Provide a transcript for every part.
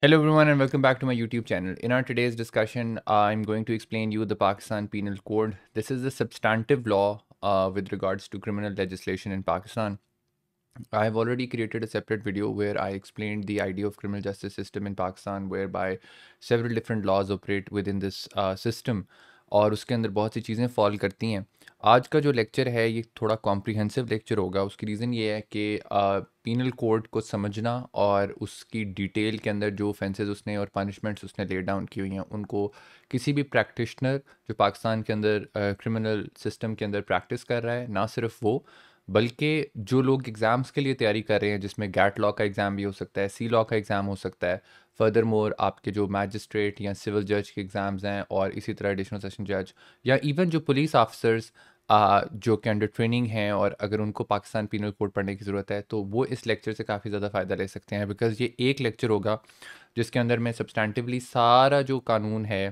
Hello everyone and welcome back to my YouTube channel. In our today's discussion, uh, I'm going to explain you the Pakistan Penal Code. This is a substantive law uh, with regards to criminal legislation in Pakistan. I have already created a separate video where I explained the idea of criminal justice system in Pakistan whereby several different laws operate within this uh, system. और उसके अंदर बहुत सी चीज़ें fall करती हैं आज का जो लेक्चर है ये थोड़ा कॉम्प्रिहेंसिव लेक्चर होगा उसकी रीज़न ये है कि पीनल कोड को समझना और उसकी डिटेल के अंदर जो ऑफेंसेज उसने और पनिशमेंट्स उसने ले डाउन की हुई हैं उनको किसी भी प्रैक्टिशनर जो पाकिस्तान के अंदर क्रिमिनल सिस्टम के अंदर प्रैक्टिस कर रहा है ना सिर्फ वो बल्कि जो लोग एग्ज़ाम्स के लिए तैयारी कर रहे हैं जिसमें गैट लॉ का एग्ज़ाम भी हो सकता है सी लॉ का एग्ज़ाम हो सकता है फर्दर मोर आपके जो मैजिस्ट्रेट या सिविल जज के एग्ज़ाम्स हैं और इसी तरह एडिशनल सेशन जज या इवन जो पुलिस ऑफिसर्स जो कि अंडर ट्रेनिंग हैं और अगर उनको पाकिस्तान पीनल कोड पढ़ने की ज़रूरत है तो वो इस लेक्चर से काफ़ी ज़्यादा फ़ायदा ले सकते हैं बिकॉज़ ये एक लेक्चर होगा जिसके अंदर मैं सब्सटैंटिवली सारा जो कानून है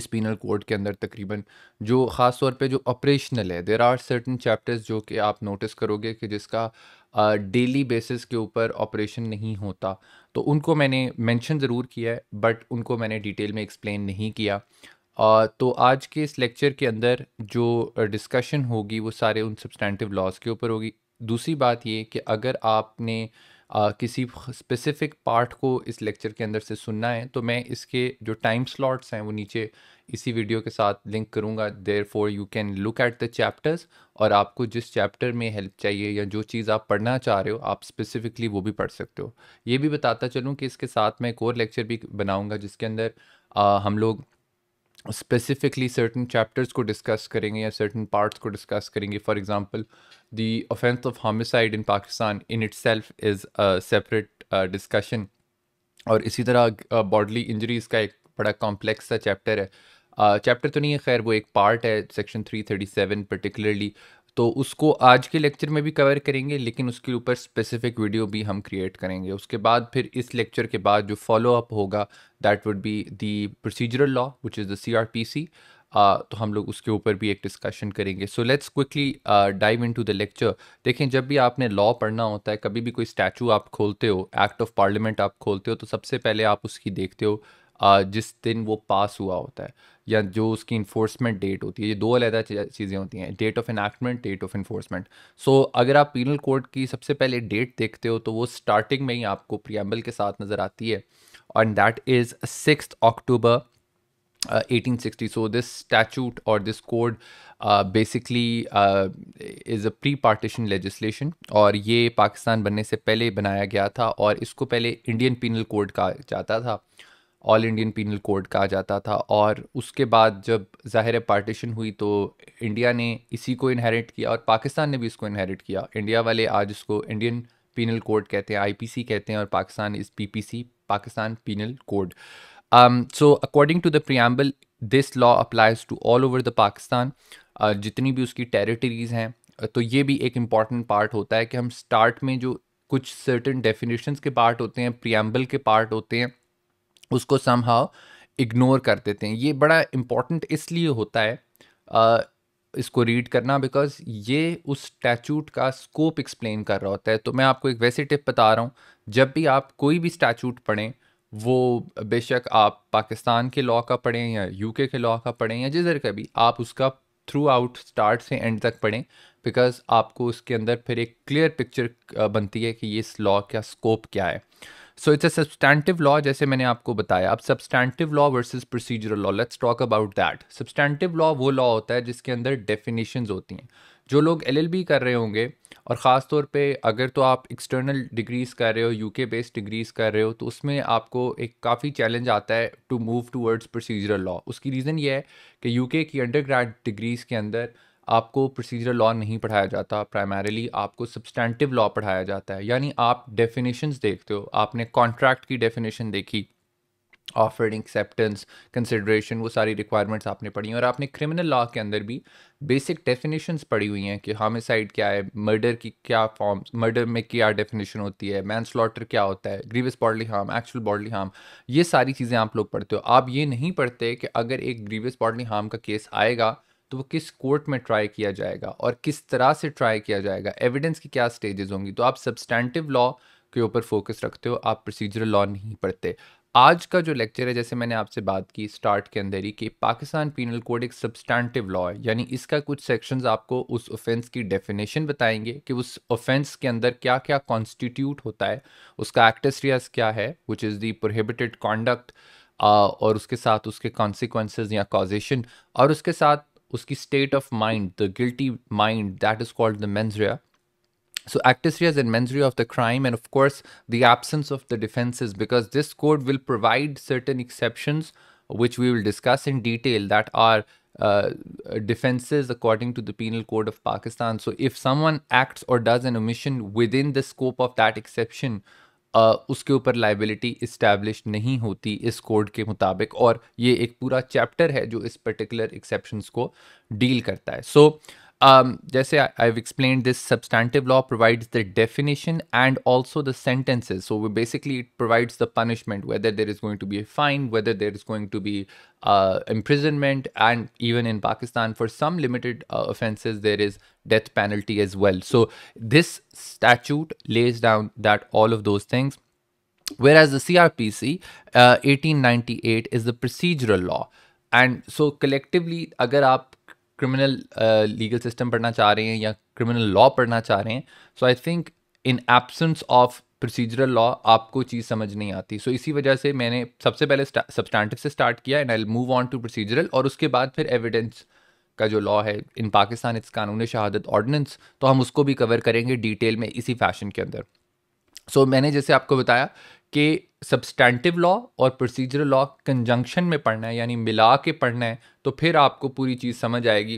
इस पीनल कोड के अंदर तकरीबन जो ख़ास तौर पे जो ऑपरेशनल है देर आर सर्टन चैप्टर्स जो कि आप नोटिस करोगे कि जिसका डेली बेसिस के ऊपर ऑपरेशन नहीं होता तो उनको मैंने मेंशन ज़रूर किया है बट उनको मैंने डिटेल में एक्सप्लेन नहीं किया तो आज के इस लेक्चर के अंदर जो डिस्कशन होगी वो सारे उन सब्सटैंटिव लॉज के ऊपर होगी दूसरी बात ये कि अगर आपने आ, किसी स्पेसिफिक पार्ट को इस लेक्चर के अंदर से सुनना है तो मैं इसके जो टाइम स्लॉट्स हैं वो नीचे इसी वीडियो के साथ लिंक करूँगा therefore you can look at the chapters और आपको जिस चैप्टर में हेल्प चाहिए या जो चीज़ आप पढ़ना चाह रहे हो आप स्पेसिफिकली वो भी पढ़ सकते हो ये भी बताता चलूँ कि इसके साथ मैं एक और लेक्चर भी बनाऊँगा जिसके अंदर आ, हम लोग स्पेसिफिकली सर्टन चैप्टर्स को डिस्कस करेंगे या सर्टन पार्ट्स को डिस्कस करेंगे for example the offense of homicide in Pakistan in itself is a separate uh, discussion. और इसी तरह बॉडली इंजरीज का एक बड़ा कॉम्प्लेक्स सा चैप्टर है चैप्टर uh, तो नहीं है खैर वो एक पार्ट है सेक्शन 337 पर्टिकुलरली तो उसको आज के लेक्चर में भी कवर करेंगे लेकिन उसके ऊपर स्पेसिफिक वीडियो भी हम क्रिएट करेंगे उसके बाद फिर इस लेक्चर के बाद जो फॉलो अप होगा that would be the procedural law which is the C R P C तो हम लोग उसके ऊपर भी एक डिस्कशन करेंगे so let's quickly dive into the lecture देखें जब भी आपने लॉ पढ़ना होता है कभी भी कोई स्टैचू आप खोलते हो एक्ट ऑफ पार्लियामेंट आप खोलते हो तो सबसे पहले आप उसकी देखते हो जिस दिन वो पास हुआ होता है या जो उसकी इन्फोर्समेंट डेट होती है ये दो अलहदा चीज़ें होती हैं date of enactment date of enforcement so अगर आप पीनल कोड की सबसे पहले डेट देखते हो तो वो स्टार्टिंग में ही आपको प्रियम्बल के साथ नज़र आती है and that is six October 1860. Uh, so this statute or this code uh, basically uh, is a pre-partition legislation और ये पाकिस्तान बनने से पहले बनाया गया था और इसको पहले इंडियन पिनल कोड कहा जाता था ऑल इंडियन पिनल कोड कहा जाता था और उसके बाद जब ज़ाहिर पार्टीशन हुई तो इंडिया ने इसी को इनहेरिट किया और पाकिस्तान ने भी इसको इनहेरिट किया इंडिया वाले आज इसको इंडियन पिनल कोड कहते हैं आईपीसी कहते हैं और पाकिस्तान इस PPC Pakistan penal code uh, Um, so according to the preamble, this law applies to all over the Pakistan. Uh, जितनी भी उसकी टेरिटरीज हैं uh, तो ये भी एक इम्पॉर्टेंट पार्ट होता है कि हम स्टार्ट में जो कुछ सर्टन definitions के पार्ट होते हैं preamble के पार्ट होते हैं उसको सम हाउ इग्नोर कर देते हैं ये बड़ा इम्पॉर्टेंट इसलिए होता है आ, uh, इसको रीड करना बिकॉज ये उस स्टैचूट का स्कोप एक्सप्लेन कर रहा होता है तो मैं आपको एक वैसे टिप बता रहा हूँ जब भी आप कोई भी स्टैचूट पढ़ें वो बेशक आप पाकिस्तान के लॉ का पढ़ें या यूके के लॉ का पढ़ें या जिधर का भी आप उसका थ्रू आउट स्टार्ट से एंड तक पढ़ें बिकॉज आपको उसके अंदर फिर एक क्लियर पिक्चर बनती है कि ये इस लॉ का स्कोप क्या है so it's a substantive law जैसे मैंने आपको बताया अब substantive law versus procedural law let's talk about that substantive law वो लॉ होता है जिसके अंदर डेफिनेशन होती हैं जो लोग एल कर रहे होंगे और ख़ास तौर पे अगर तो आप एक्सटर्नल डिग्रीज़ कर रहे हो यूके बेस्ड डिग्रीज़ कर रहे हो तो उसमें आपको एक काफ़ी चैलेंज आता है to move towards procedural law उसकी रीज़न ये है कि यूके की अंडर डिग्रीज़ के अंदर आपको प्रोसीजरल लॉ नहीं पढ़ाया जाता प्राइमरीली आपको सब्सटैंटिव लॉ पढ़ाया जाता है यानी आप डेफिनेशंस देखते हो आपने कॉन्ट्रैक्ट की डेफिनेशन देखी ऑफर्ड एक्सेप्टेंस कंसिड्रेशन वो सारी रिक्वायरमेंट्स आपने पढ़ी हैं और आपने क्रिमिनल लॉ के अंदर भी बेसिक डेफिनेशंस पढ़ी हुई हैं कि हामिसाइड क्या है मर्डर की क्या फॉर्म्स मर्डर में क्या डेफिनेशन होती है मैन स्लॉटर क्या होता है grievous bodily harm actual bodily harm ये सारी चीज़ें आप लोग पढ़ते हो आप ये नहीं पढ़ते कि अगर एक ग्रीवियस बॉडली हार्म का केस आएगा तो वो किस कोर्ट में ट्राई किया जाएगा और किस तरह से ट्राई किया जाएगा एविडेंस की क्या स्टेजेस होंगी तो आप सब्सटैंटिव लॉ के ऊपर फोकस रखते हो आप प्रोसीजरल लॉ नहीं पढ़ते आज का जो लेक्चर है जैसे मैंने आपसे बात की स्टार्ट के अंदर ही कि पाकिस्तान पीनल कोड एक सब्सटैंटिव लॉ है यानी इसका कुछ सेक्शंस आपको उस ऑफेंस की डेफिनेशन बताएंगे कि उस ऑफेंस के अंदर क्या क्या कॉन्स्टिट्यूट होता है उसका एक्टस्ट्रियाज क्या है which is the prohibited conduct और उसके साथ उसके कॉन्सिक्वेंसेज या कॉजेशन और उसके साथ उसकी state of mind the guilty mind that is called the mens rea So reus and mens rea of the crime and of course the absence of the defenses because this code will provide certain exceptions which we will discuss in detail that are uh, defenses according to the Penal Code of Pakistan. So if someone acts or does an omission within the scope of that exception, uh, उसके ऊपर liability establish नहीं होती इस code के मुताबिक और ये एक पूरा चैप्टर है जो इस पर्टिकुलर एक्सेप्शंस को डील करता है so so, um, Jesse, I, have explained this substantive law provides the definition and also the sentences. So basically, it provides the punishment, whether there is going to be a fine, whether there is going to be uh, imprisonment, and even in Pakistan, for some limited uh, offenses, there is death penalty as well. So this statute lays down that all of those things. Whereas the CRPC uh, 1898 is the procedural law. And so collectively, if criminal legal system पढ़ना चाह रहे हैं या criminal law पढ़ना चाह रहे हैं so I think in absence of procedural law आपको चीज़ समझ नहीं आती सो so, इसी वजह से मैंने सबसे पहले सब्सटैंटिव से स्टार्ट किया and I move on to procedural और उसके बाद फिर एविडेंस का जो लॉ है इन पाकिस्तान इट्स कानून शहादत ऑर्डिनेंस तो हम उसको भी कवर करेंगे डिटेल में इसी फैशन के अंदर सो so, मैंने जैसे आपको बताया कि सब्सटैंटिव लॉ और प्रोसीजरल लॉ कंजंक्शन में पढ़ना है यानी मिला के पढ़ना है तो फिर आपको पूरी चीज़ समझ आएगी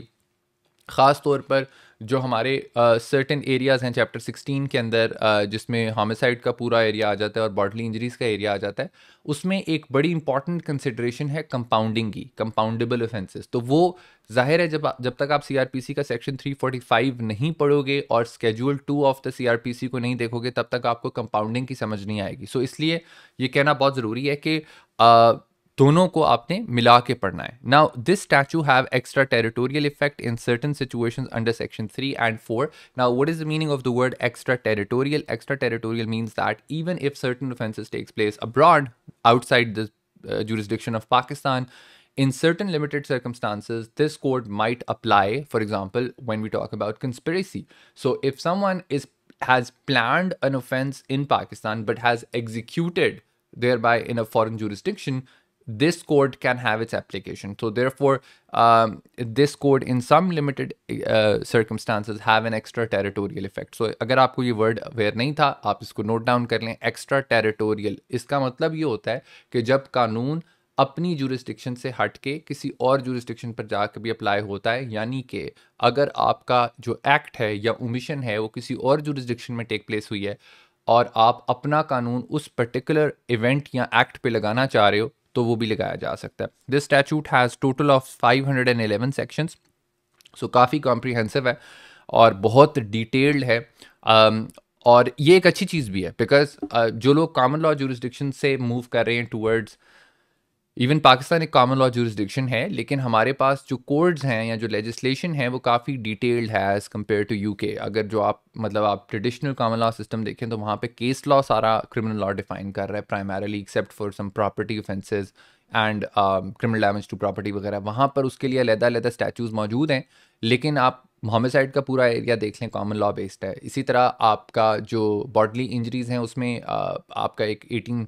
ख़ास तौर पर जो हमारे सर्टेन uh, एरियाज़ हैं चैप्टर 16 के अंदर uh, जिसमें होमिसाइड का पूरा एरिया आ जाता है और बॉडली इंजरीज़ का एरिया आ जाता है उसमें एक बड़ी इंपॉर्टेंट कंसिड्रेशन है कंपाउंडिंग की कंपाउंडेबल ऑफेंसेस तो वो जाहिर है जब जब तक आप सी का सेक्शन 345 नहीं पढ़ोगे और schedule two of the C को नहीं देखोगे तब तक आपको कंपाउंडिंग की समझ नहीं आएगी सो so, इसलिए ये कहना बहुत ज़रूरी है कि uh, दोनों को आपने मिला के पढ़ना है now this statute have extra territorial effect in certain situations under section three and four now what is the meaning of the word extra territorial extra territorial means that even if certain offences takes place abroad outside the jurisdiction of Pakistan. In certain limited circumstances, this code might apply, for example, when we talk about conspiracy. So if someone is has planned an offense in Pakistan but has executed thereby in a foreign jurisdiction, this code can have its application. So therefore, um, this code in some limited uh, circumstances have an extra territorial effect. So अगर आपको ये word aware नहीं था आप इसको note down kar लें extra territorial इसका मतलब ये होता है कि जब कानून अपनी जुरिस्डिक्शन से हटके किसी और जुरिस्डिक्शन पर जाकर भी अप्लाई होता है यानी कि अगर आपका जो एक्ट है या ओमिशन है वो किसी और जुरिस्डिक्शन में टेक प्लेस हुई है और आप अपना कानून उस पर्टिकुलर इवेंट या एक्ट पे लगाना चाह रहे हो तो वो भी लगाया जा सकता है this statute has total of five hundred and eleven sections so काफ़ी कॉम्प्रीहेंसिव है और बहुत डिटेल्ड है um, और ये एक अच्छी चीज़ भी है बिकॉज uh, जो लोग कॉमन लॉ जूरिस्डिक्शन से मूव कर रहे हैं टूवर्ड्स इवन पाकिस्तान एक कॉमन लॉ जूरिस्डिक्शन है लेकिन हमारे पास जो कोड्स हैं या जो लेजिस्लेशन है वो काफ़ी डिटेल्ड है एज़ कम्पेयर टू यू के अगर जो आप मतलब आप ट्रेडिशनल कॉमन लॉ सिस्टम देखें तो वहाँ पे केस लॉ सारा क्रिमिनल लॉ डिफाइन कर रहा है primarily except for some property offences and criminal damage to property वगैरह वहाँ पर उसके लिए अलहदा अलहदा स्टैचूज़ मौजूद हैं लेकिन आप होमिसाइड का पूरा एरिया देख लें कॉमन लॉ बेस्ड है इसी तरह आपका जो बॉडली इंजरीज़ हैं उसमें uh, आपका एक एटीन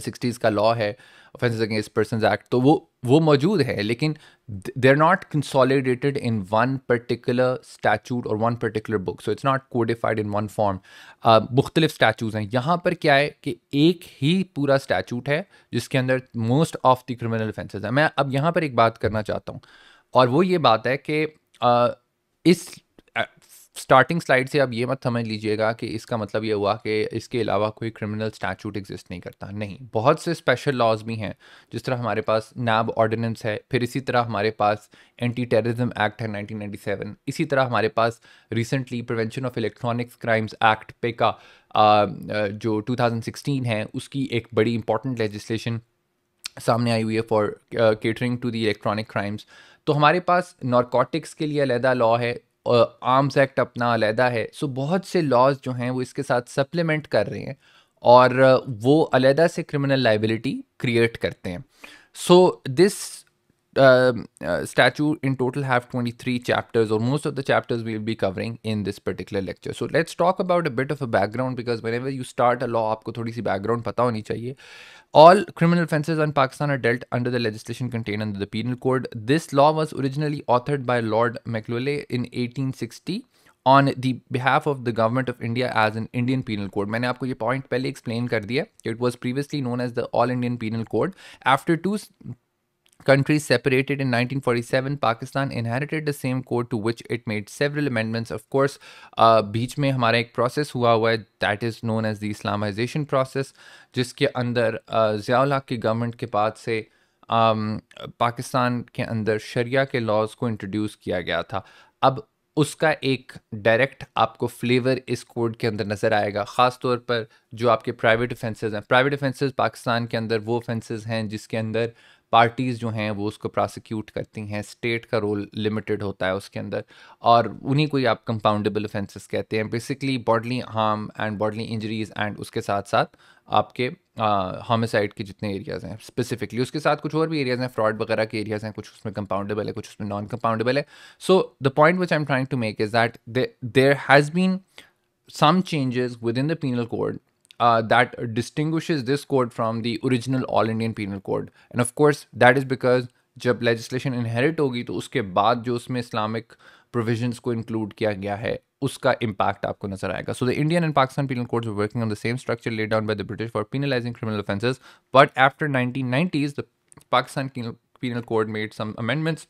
सिक्सटीज़ का लॉ है ऑफेंसेस अगेंस्ट पर्सन एक्ट तो वो वो मौजूद है लेकिन they are not consolidated in one particular statute और one particular book so it's not codified in one form मुख्तलिफ स्टैचूज़ हैं यहाँ पर क्या है कि एक ही पूरा स्टैचूट है जिसके अंदर most of the criminal offences हैं मैं अब यहाँ पर एक बात करना चाहता हूँ और वो ये बात है कि uh, इस स्टार्टिंग स्लाइड से आप ये मत समझ लीजिएगा कि इसका मतलब ये हुआ कि इसके अलावा कोई क्रिमिनल स्टैचूट एग्जिस्ट नहीं करता नहीं बहुत से स्पेशल लॉज भी हैं जिस तरह हमारे पास नैब ऑर्डिनेंस है फिर इसी तरह हमारे पास एंटी टेररिज्म एक्ट है 1997 इसी तरह हमारे पास recently prevention of electronics crimes act पे का जो 2016 है उसकी एक बड़ी इंपॉर्टेंट लेजिस्लेशन सामने आई हुई है for catering to the electronic crimes तो हमारे पास नॉर्कोटिक्स के लिए अलहदा लॉ है आर्म्स एक्ट अपना अलहदा है सो बहुत से लॉज जो हैं वो इसके साथ सप्लीमेंट कर रहे हैं और वो अलहदा से क्रिमिनल लाइबिलिटी क्रिएट करते हैं so this Um, uh, statute in total have 23 chapters or most of the chapters we'll be covering in this particular lecture. So let's talk about a bit of a background because whenever you start a law, आपको थोड़ी सी background पता होनी चाहिए. All criminal offences in Pakistan are dealt under the legislation contained under the Penal Code. This law was originally authored by Lord Macaulay in 1860. on the behalf of the government of India as an Indian Penal Code. मैंने आपको ये point पहले explain कर दिया it was previously known as the all Indian penal code Countries separated in 1947, Pakistan inherited the same code to which it made several amendments. Of course, uh, बीच में हमारा एक प्रोसेस हुआ हुआ है that is known as the Islamization process जिसके अंदर uh, ज़ियाला की गवर्नमेंट के बाद से um, पाकिस्तान के अंदर शरिया के लॉज को इंट्रोड्यूस किया गया था अब उसका एक डायरेक्ट आपको फ्लेवर इस कोड के अंदर नज़र आएगा ख़ास तौर पर जो आपके प्राइवेट ऑफेंसेस हैं प्राइवेट ऑफेंसेस पाकिस्तान के अंदर वो ऑफेंसेस हैं जिसके अंदर uh, पार्टीज़ जो हैं वो उसको प्रोसिक्यूट करती हैं स्टेट का रोल लिमिटेड होता है उसके अंदर और उन्हीं को ही आप कंपाउंडेबल ऑफेंसेस कहते हैं basically bodily harm and bodily injuries and उसके साथ साथ आपके होमिसाइड के जितने एरियाज़ हैं स्पेसिफिकली उसके साथ कुछ और भी एरियाज़ हैं फ्रॉड वगैरह के एरियाज़ हैं कुछ उसमें कंपाउंडेबल है कुछ उसमें नॉन कंपाउंडेबल है so the point which I am trying to make is that there has been some changes within the penal code Uh, that distinguishes this code from the original All Indian Penal Code. And of course, that is because when legislation inherit hogi, to uske baad jo usme Islamic provisions ko include kiya gaya hai, uska impact aapko nazar aayega. So the Indian and Pakistan Penal Codes were working on the same structure laid down by the British for penalizing criminal offences. But after 1990s, the Pakistan Penal Code made some amendments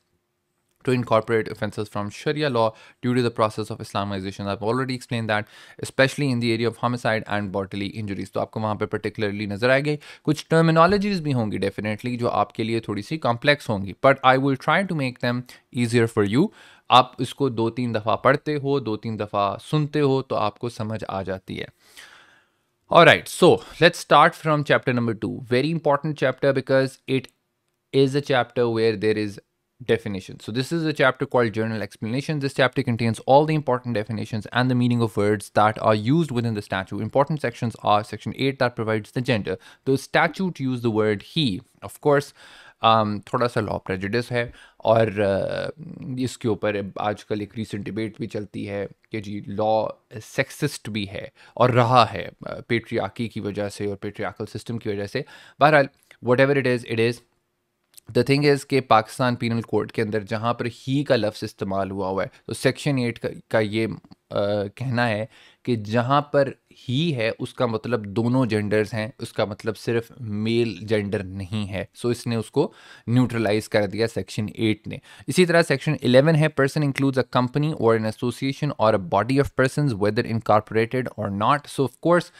to incorporate offenses from Sharia law due to the process of Islamization. I've already explained that, especially in the area of homicide and bodily injuries. So, आपको वहाँ पे particularly नजर आएगी कुछ terminologies भी होंगी definitely जो आपके लिए थोड़ी सी complex होंगी but I will try to make them easier for you. आप इसको दो तीन दफ़ा पढ़ते हो दो तीन दफ़ा सुनते हो तो आपको समझ आ जाती है All right, so let's start from chapter number two. Very important chapter because it is a chapter where there is definition. So this is a chapter called Journal Explanation. This chapter contains all the important definitions and the meaning of words that are used within the statute. Important sections are section 8 that provides the gender. The statute used the word he. Of course, um, थोड़ा सा law prejudice है और uh, इसके ऊपर आजकल एक recent debate भी चलती है कि जी लॉ सेक्सिस्ट भी है और रहा है पेट्रियाकी uh, की वजह से और पेट्रियाकल सिस्टम की वजह से बहरहाल whatever it is it is the thing is के पाकिस्तान पीनल कोड के अंदर जहाँ पर ही का लफ्स इस्तेमाल हुआ हुआ है तो सेक्शन एट का, का ये आ, कहना है कि जहाँ पर ही है उसका मतलब दोनों जेंडर्स हैं उसका मतलब सिर्फ मेल जेंडर नहीं है सो so इसने उसको न्यूट्रलाइज कर दिया सेक्शन एट ने इसी तरह सेक्शन इलेवन है पर्सन इंक्लूड्स अ कंपनी और एन एसोसिएशन और a body of person whether incorporated और not so of course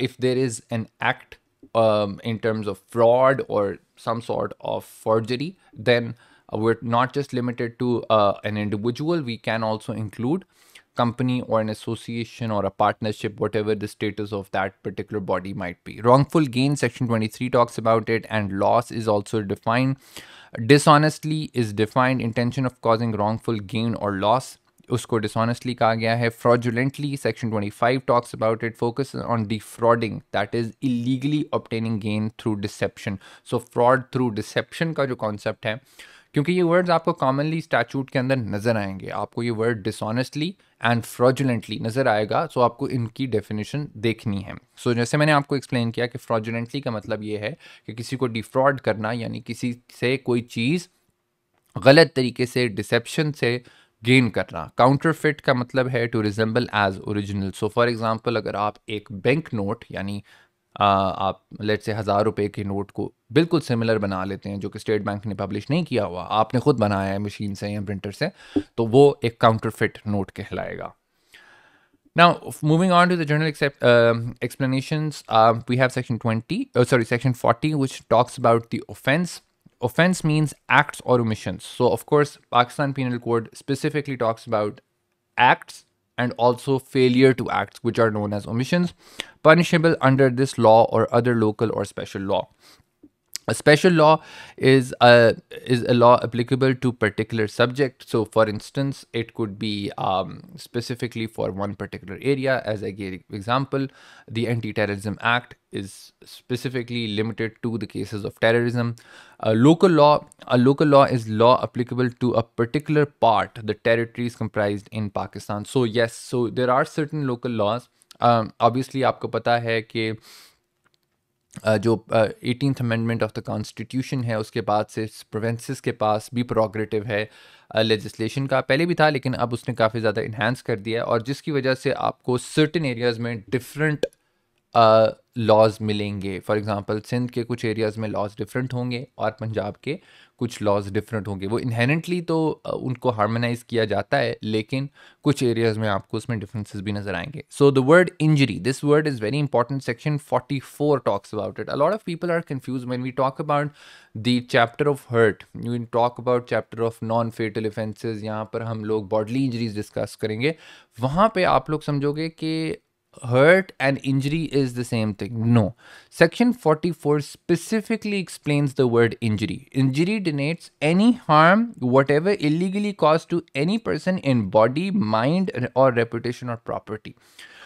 if there is an act um, in terms of fraud or some sort of forgery, then we're not just limited to uh, an individual, we can also include company or an association or a partnership, whatever the status of that particular body might be. Wrongful gain, section 23 talks about it, and loss is also defined. Dishonestly is defined intention of causing wrongful gain or loss. उसको dishonestly कहा गया है fraudulently section 25 talks about it focus on defrauding that is illegally obtaining gain through deception so fraud through deception का जो concept है क्योंकि ये words आपको कॉमनली स्टैचूट के अंदर नज़र आएंगे आपको ये वर्ड डिसऑनेस्टली एंड फ्रॉजुलेंटली नज़र आएगा सो so आपको इनकी डेफिनेशन देखनी है सो so जैसे मैंने आपको एक्सप्लेन किया कि फ्रॉजुलेंटली का मतलब ये है कि किसी को डिफ्रॉड करना यानी किसी से कोई चीज़ गलत तरीके से डिसेप्शन से गेन करना काउंटर फिट का मतलब है to resemble as original so for example अगर आप एक बैंक नोट यानी आप लेट से हज़ार रुपए के नोट को बिल्कुल सिमिलर बना लेते हैं जो कि स्टेट बैंक ने पब्लिश नहीं किया हुआ आपने खुद बनाया है मशीन से या प्रिंटर से तो वो एक काउंटर फिट नोट कहलाएगा Now, moving on to the general accept, uh, explanations, uh, we have section 20, oh, uh, sorry, section 40, which talks about the offense. offense means acts or omissions. So, of course, Pakistan Penal Code specifically talks about acts and also failure to act, which are known as omissions, punishable under this law or other local or special law a special law is a uh, is a law applicable to particular subject so for instance it could be um, specifically for one particular area as i gave example the anti-terrorism act is specifically limited to the cases of terrorism a local law a local law is law applicable to a particular part the territories comprised in pakistan so yes so there are certain local laws um, obviously aapko pata hai ki जो eighteen amendment of the constitution है उसके बाद से provinces के पास भी prerogative है legislation uh, का पहले भी था लेकिन अब उसने काफ़ी ज़्यादा इन्हेंस कर दिया और जिसकी वजह से आपको सर्टन एरियाज़ में डिफरेंट लॉज uh, मिलेंगे फॉर एग्ज़ाम्पल सिंध के कुछ एरियाज़ में लॉज डिफरेंट होंगे और पंजाब के कुछ लॉज डिफरेंट होंगे वो इनहेरेंटली तो उनको हार्मोनाइज किया जाता है लेकिन कुछ एरियाज में आपको उसमें डिफरेंसेस भी नजर आएंगे so the word injury this word is very important section 44 talks about it a lot of people are confuse when we talk about the chapter of hurt we talk about chapter of non fatal offences यहाँ पर हम लोग bodily injuries discuss करेंगे वहाँ पर आप लोग समझोगे कि hurt and injury is the same thing. No. Section 44 specifically explains the word injury. Injury denotes any harm, whatever illegally caused to any person in body, mind, or reputation or property.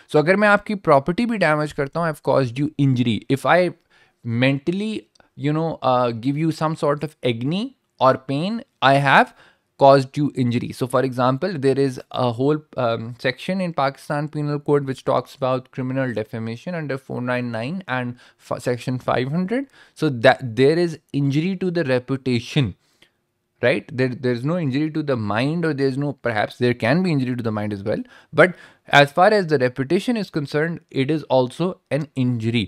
So, if I आपकी your property damage करता I have caused you injury. If I mentally, you know, uh, give you some sort of agony or pain, I have caused you injury. So, for example, there is a whole um, section in Pakistan Penal Code which talks about criminal defamation under 499 and section 500. So that there is injury to the reputation right there there's no injury to the mind or there's no perhaps there can be injury to the mind as well but as far as the reputation is concerned it is also an injury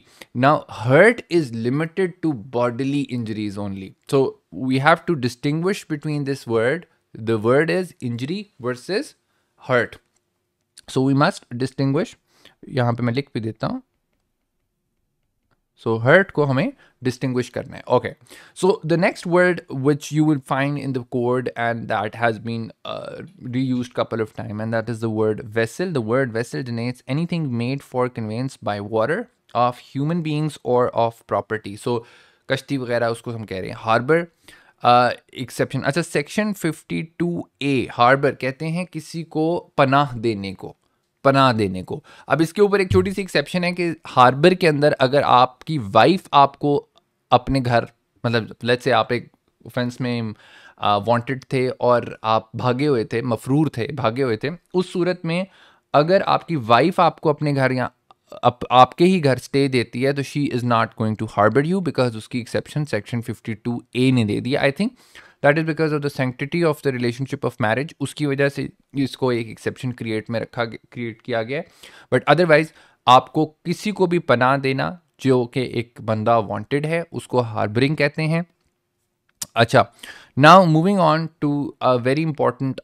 now hurt is limited to bodily injuries only so we have to distinguish between this word the word is injury versus hurt. So we must distinguish. यहाँ पे मैं लिख भी देता हूँ सो so, hurt को हमें distinguish करना है okay so the next word which you will find in the code and that has been reuse couple of time and that is the word vessel the word vessel denotes anything made for conveyance by water of human beings और of property so कश्ती वगैरह उसको हम कह रहे हैं harbour exception अच्छा section 52 A harbour कहते हैं किसी को पनाह देने को पनाह देने को अब इसके ऊपर एक छोटी सी एक्सेप्शन है कि हार्बर के अंदर अगर आपकी वाइफ आपको अपने घर मतलब लेट्स से आप एक ऑफेंस में वांटेड थे और आप भागे हुए थे मफरूर थे भागे हुए थे उस सूरत में अगर आपकी वाइफ आपको अपने घर या अप, आपके ही घर स्टे देती है तो she is not going to harbour you because उसकी exception section fifty two A ने दे दिया I think that is because of the sanctity of the relationship of marriage उसकी वजह से इसको एक एक्सेप्शन क्रिएट में रखा क्रिएट किया गया है बट अदरवाइज आपको किसी को भी पना देना जो कि एक बंदा वांटेड है उसको हार्बरिंग कहते हैं अच्छा now moving on to a very important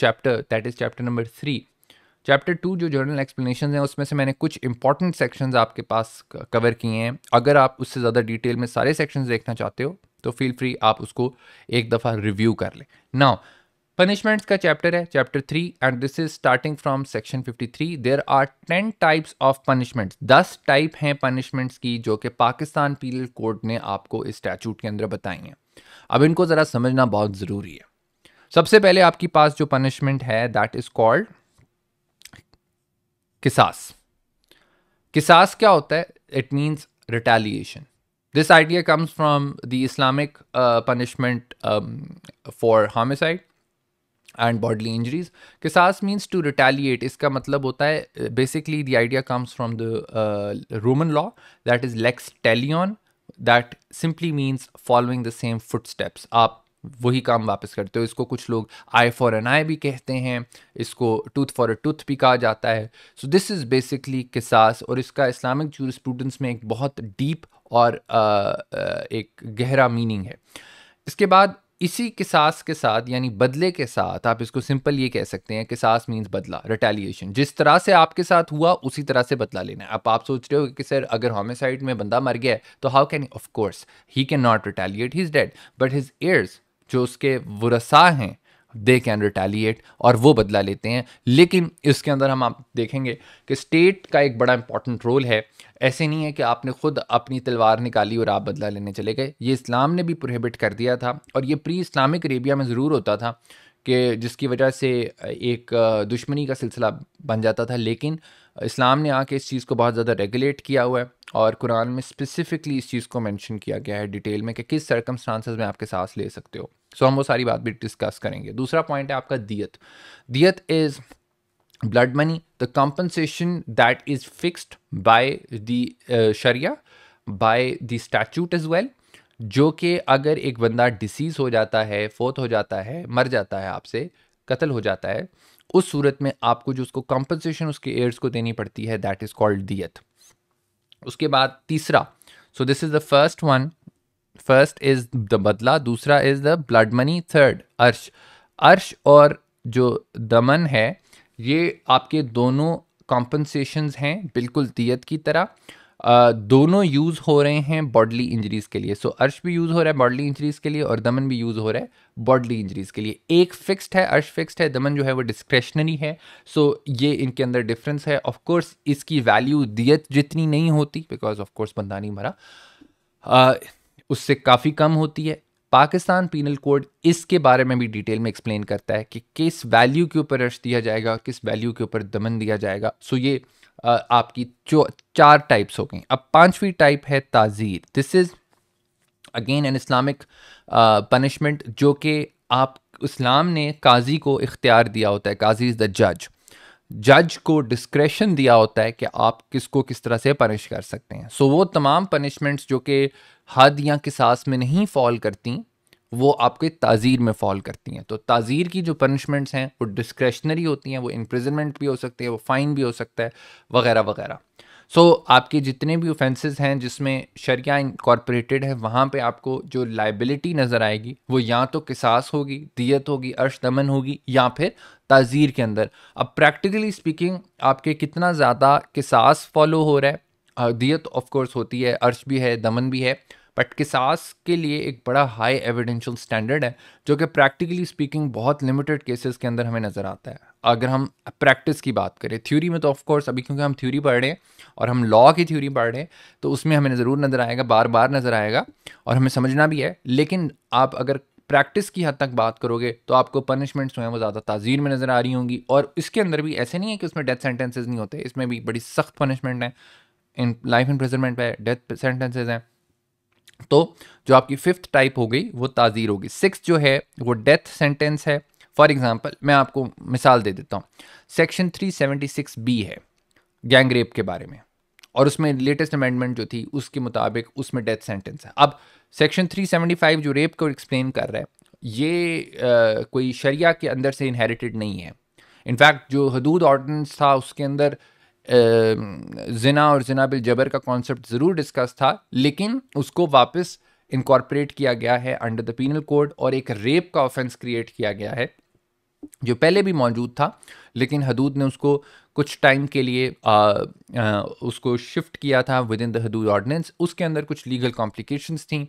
chapter that is chapter number three chapter two जो जर्नल एक्सप्लेनेशन है उसमें से मैंने कुछ इंपॉर्टेंट सेक्शन आपके पास कवर किए हैं अगर आप उससे ज़्यादा डिटेल में सारे सेक्शन देखना चाहते हो तो फील फ्री आप उसको एक दफ़ा रिव्यू कर लें नाउ पनिशमेंट्स का चैप्टर है chapter three and this is starting from section 53 there are ten types of punishments दस टाइप हैं पनिशमेंट्स की जो कि पाकिस्तान पीरियल कोर्ट ने आपको इस स्टैचूट के अंदर बताई हैं अब इनको ज़रा समझना बहुत ज़रूरी है सबसे पहले आपके पास जो पनिशमेंट है दैट इज़ कॉल्ड किसास किसास क्या होता है it means retaliation this idea comes from the Islamic punishment for homicide and bodily injuries किसास मीन्स टू रिटेलिएट इसका मतलब होता है basically the idea comes from the Roman law that is लेक्स टेलियन that simply means following the same footsteps आप वही काम वापस करते हो इसको कुछ लोग आई फॉर एन आई भी कहते हैं इसको टूथ फॉर अ टूथ भी कहा जाता है सो दिस इज़ बेसिकली किसास और इसका इस्लामिक जूर स्टूडेंट्स में एक बहुत डीप और आ, एक गहरा मीनिंग है इसके बाद इसी किसास के साथ यानी बदले के साथ आप इसको सिंपल ये कह सकते हैं किसास मीन्स बदला रिटेलिएशन जिस तरह से आपके साथ हुआ उसी तरह से बदला लेना है अब आप सोच रहे हो कि सर अगर होमिसाइड में बंदा मर गया है तो how can of course he can not retaliate is dead but his heirs जो उसके वसा हैं दे कैन रिटेलिएट और वो बदला लेते हैं लेकिन इसके अंदर हम आप देखेंगे कि स्टेट का एक बड़ा इंपॉर्टेंट रोल है ऐसे नहीं है कि आपने खुद अपनी तलवार निकाली और आप बदला लेने चले गए ये इस्लाम ने भी प्रोहिबिट कर दिया था और ये प्री इस्लामिक अरेबिया में ज़रूर होता था कि जिसकी वजह से एक दुश्मनी का सिलसिला बन जाता था लेकिन इस्लाम ने आके इस चीज़ को बहुत ज़्यादा रेगुलेट किया हुआ है और कुरान में स्पेसिफिकली इस चीज़ को मेंशन किया गया है डिटेल में कि किस सर्कमस्टांसिस में आपके सांस ले सकते हो सो so, हम वो सारी बात भी डिस्कस करेंगे दूसरा पॉइंट है आपका दियत दियत is blood money the compensation that is fixed by the शरिया by the statute is well जो कि अगर एक बंदा डिसीज़ हो जाता है फोत हो जाता है मर जाता है आपसे कत्ल हो जाता है उस सूरत में आपको जो उसको कॉम्पनसेशन उसके एयर्स को देनी पड़ती है दैट इज़ कॉल्ड दियत उसके बाद तीसरा so this is the first one first is the बदला दूसरा is the blood money third अर्श अर्श और जो दमन है ये आपके दोनों कॉम्पनसेशन हैं बिल्कुल दियत की तरह दोनों यूज़ हो रहे हैं बॉडली इंजरीज़ के लिए सो so, अर्श भी यूज़ हो रहा है बॉडली इंजरीज़ के लिए और दमन भी यूज़ हो रहा है बॉडली इंजरीज़ के लिए एक फिक्स्ड है अर्श फिक्स्ड है दमन जो है वो डिस्क्रेशनरी है सो so, ये इनके अंदर डिफरेंस है ऑफ कोर्स इसकी वैल्यू दियत जितनी नहीं होती बिकॉज ऑफ कोर्स बंदा नहीं भरा उससे काफ़ी कम होती है पाकिस्तान पीनल कोड इसके बारे में भी डिटेल में एक्सप्लेन करता है कि किस वैल्यू के ऊपर अर्श दिया जाएगा किस वैल्यू के ऊपर दमन दिया जाएगा सो so, ये आपकी चार टाइप्स हो गई अब पांचवी टाइप है ताज़ीर this is again an Islamic punishment जो कि आप इस्लाम ने काजी को इख्तियार दिया होता है काजी इज़ द जज जज को डिस्क्रेशन दिया होता है कि आप किसको किस तरह से पनिश कर सकते हैं सो so, वो तमाम पनिशमेंट्स जो कि हद या किसास में नहीं फॉल करती वो आपके ताज़ीर में फॉल करती हैं तो ताज़ीर की जो पनिशमेंट्स हैं वो डिस्क्रेशनरी होती हैं वो इम्प्रिजनमेंट भी हो सकती है वो फ़ाइन भी हो सकता है वगैरह वगैरह सो so, आपके जितने भी ऑफेंसेस हैं जिसमें शरिया इनकॉर्पोरेटेड है वहाँ पे आपको जो लाइबिलिटी नज़र आएगी वो या तो किसास होगी दियत होगी अर्श दमन होगी या फिर ताज़ीर के अंदर अब प्रैक्टिकली स्पीकिंग आपके कितना ज़्यादा किसास फॉलो हो रहा है दियत ऑफ कोर्स होती है अर्श भी है दमन भी है बट किसास के लिए एक बड़ा हाई एविडेंशियल स्टैंडर्ड है जो कि प्रैक्टिकली स्पीकिंग बहुत लिमिटेड केसेस के अंदर हमें नज़र आता है अगर हम प्रैक्टिस की बात करें थ्योरी में तो ऑफकोर्स अभी क्योंकि हम थ्योरी पढ़ रहे हैं और हम लॉ की थ्योरी पढ़ रहे हैं तो उसमें हमें ज़रूर नज़र आएगा बार बार नज़र आएगा और हमें समझना भी है लेकिन आप अगर प्रैक्टिस की हद तक बात करोगे तो आपको पनिशमेंट्स जो हैं वो ज़्यादा ताजीर में नज़र आ रही होंगी और इसके अंदर भी ऐसे नहीं है कि उसमें डेथ सेंटेंसेज नहीं होते इसमें भी बड़ी सख्त पनिशमेंट हैं इन लाइफ इम्प्रिजनमेंट पे डेथ सेंटेंसेज हैं तो जो आपकी फिफ्थ टाइप हो गई वो ताज़ीर होगी सिक्स जो है वो डेथ सेंटेंस है फॉर एग्ज़ाम्पल मैं आपको मिसाल दे देता हूँ सेक्शन 376 बी है गैंग रेप के बारे में और उसमें लेटेस्ट अमेंडमेंट जो थी उसके मुताबिक उसमें डेथ सेंटेंस है अब सेक्शन 375 जो रेप को एक्सप्लेन कर रहा है ये आ, कोई शरिया के अंदर से इनहेरिटेड नहीं है इनफैक्ट जो हदूद ऑर्डिनेंस था उसके अंदर जना और जना बिल जबर का कॉन्सेप्ट ज़रूर डिस्कस था लेकिन उसको वापस इनकॉर्पोरेट किया गया है अंडर द पीनल कोड और एक रेप का ऑफेंस क्रिएट किया गया है जो पहले भी मौजूद था लेकिन हदूद ने उसको कुछ टाइम के लिए आ, आ, उसको शिफ्ट किया था विद इन द हदूद ऑर्डिनेंस उसके अंदर कुछ लीगल कॉम्प्लिकेशंस थी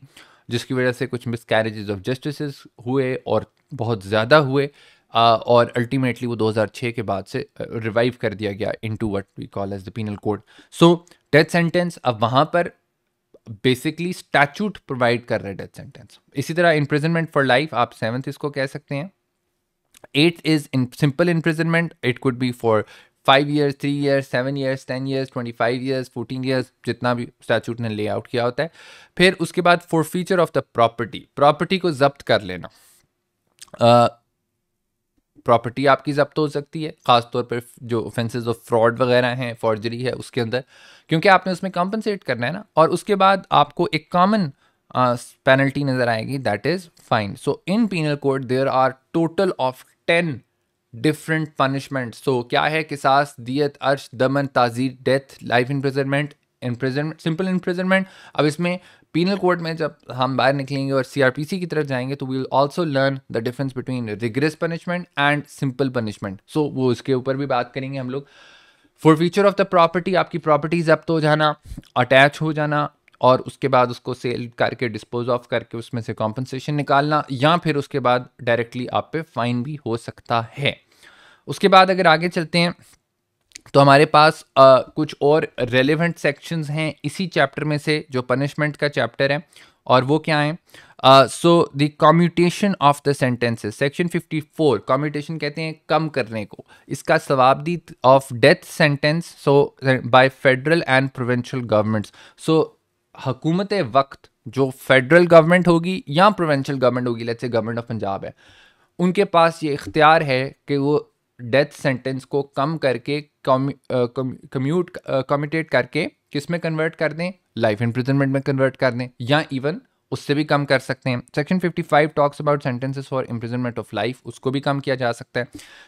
जिसकी वजह से कुछ मिसकैरेजेस ऑफ जस्टिस हुए और बहुत ज़्यादा हुए और अल्टीमेटली वो 2006 के बाद से रिवाइव कर दिया गया into what we call as the penal code so death sentence अब वहाँ पर बेसिकली स्टैचूट प्रोवाइड कर रहे हैं डेथ सेंटेंस इसी तरह इम्प्रिजनमेंट फॉर लाइफ आप सेवन्थ इसको कह सकते हैं eighth is in simple imprisonment it could be for five years three years seven years ten years twenty five years fourteen years जितना भी स्टैचूट ने लेआउट किया होता है फिर उसके बाद forfeiture of the property property को जब्त कर लेना प्रॉपर्टी आपकी ज़ब्त हो सकती है ख़ासतौर पर जो ऑफेंसेज ऑफ फ्रॉड वगैरह हैं फॉर्जरी है उसके अंदर क्योंकि आपने उसमें कंपनसेट करना है ना और उसके बाद आपको एक कॉमन पेनल्टी नज़र आएगी that is fine so in penal code there are total of ten different punishment so क्या है किसास दियत अर्श दमन ताजीर death life imprisonment imprisonment simple imprisonment अब इसमें पीनल कोर्ट में जब हम बाहर निकलेंगे और सीआरपीसी की तरफ जाएंगे तो we will also learn the difference between rigorous punishment and simple punishment so वो उसके ऊपर भी बात करेंगे हम लोग forfeiture of the property आपकी प्रॉपर्टी जब्त हो जाना अटैच हो जाना और उसके बाद उसको सेल करके डिस्पोज ऑफ करके उसमें से कॉम्पनसेशन निकालना या फिर उसके बाद डायरेक्टली आप पे फाइन भी हो सकता है उसके बाद अगर आगे चलते हैं तो हमारे पास आ, कुछ और रेलिवेंट सेक्शंस हैं इसी चैप्टर में से जो पनिशमेंट का चैप्टर है और वो क्या है so the commutation of the sentences section 54 commutation कहते हैं कम करने को इसका स्वाबदी of death sentence so by federal and provincial governments so हकूमत वक्त जो फेडरल गवर्नमेंट होगी या प्रोवेंशल गवर्नमेंट होगी let's say government of Punjab है उनके पास ये इख्तियार है कि वो डेथ सेंटेंस को कम करके कम्यूट कम्यूटेट करके किस में कन्वर्ट कर दें लाइफ इम्प्रिजनमेंट में कन्वर्ट कर दें या इवन उससे भी कम कर सकते हैं section 55 talks about sentences for imprisonment of life उसको भी कम किया जा सकता है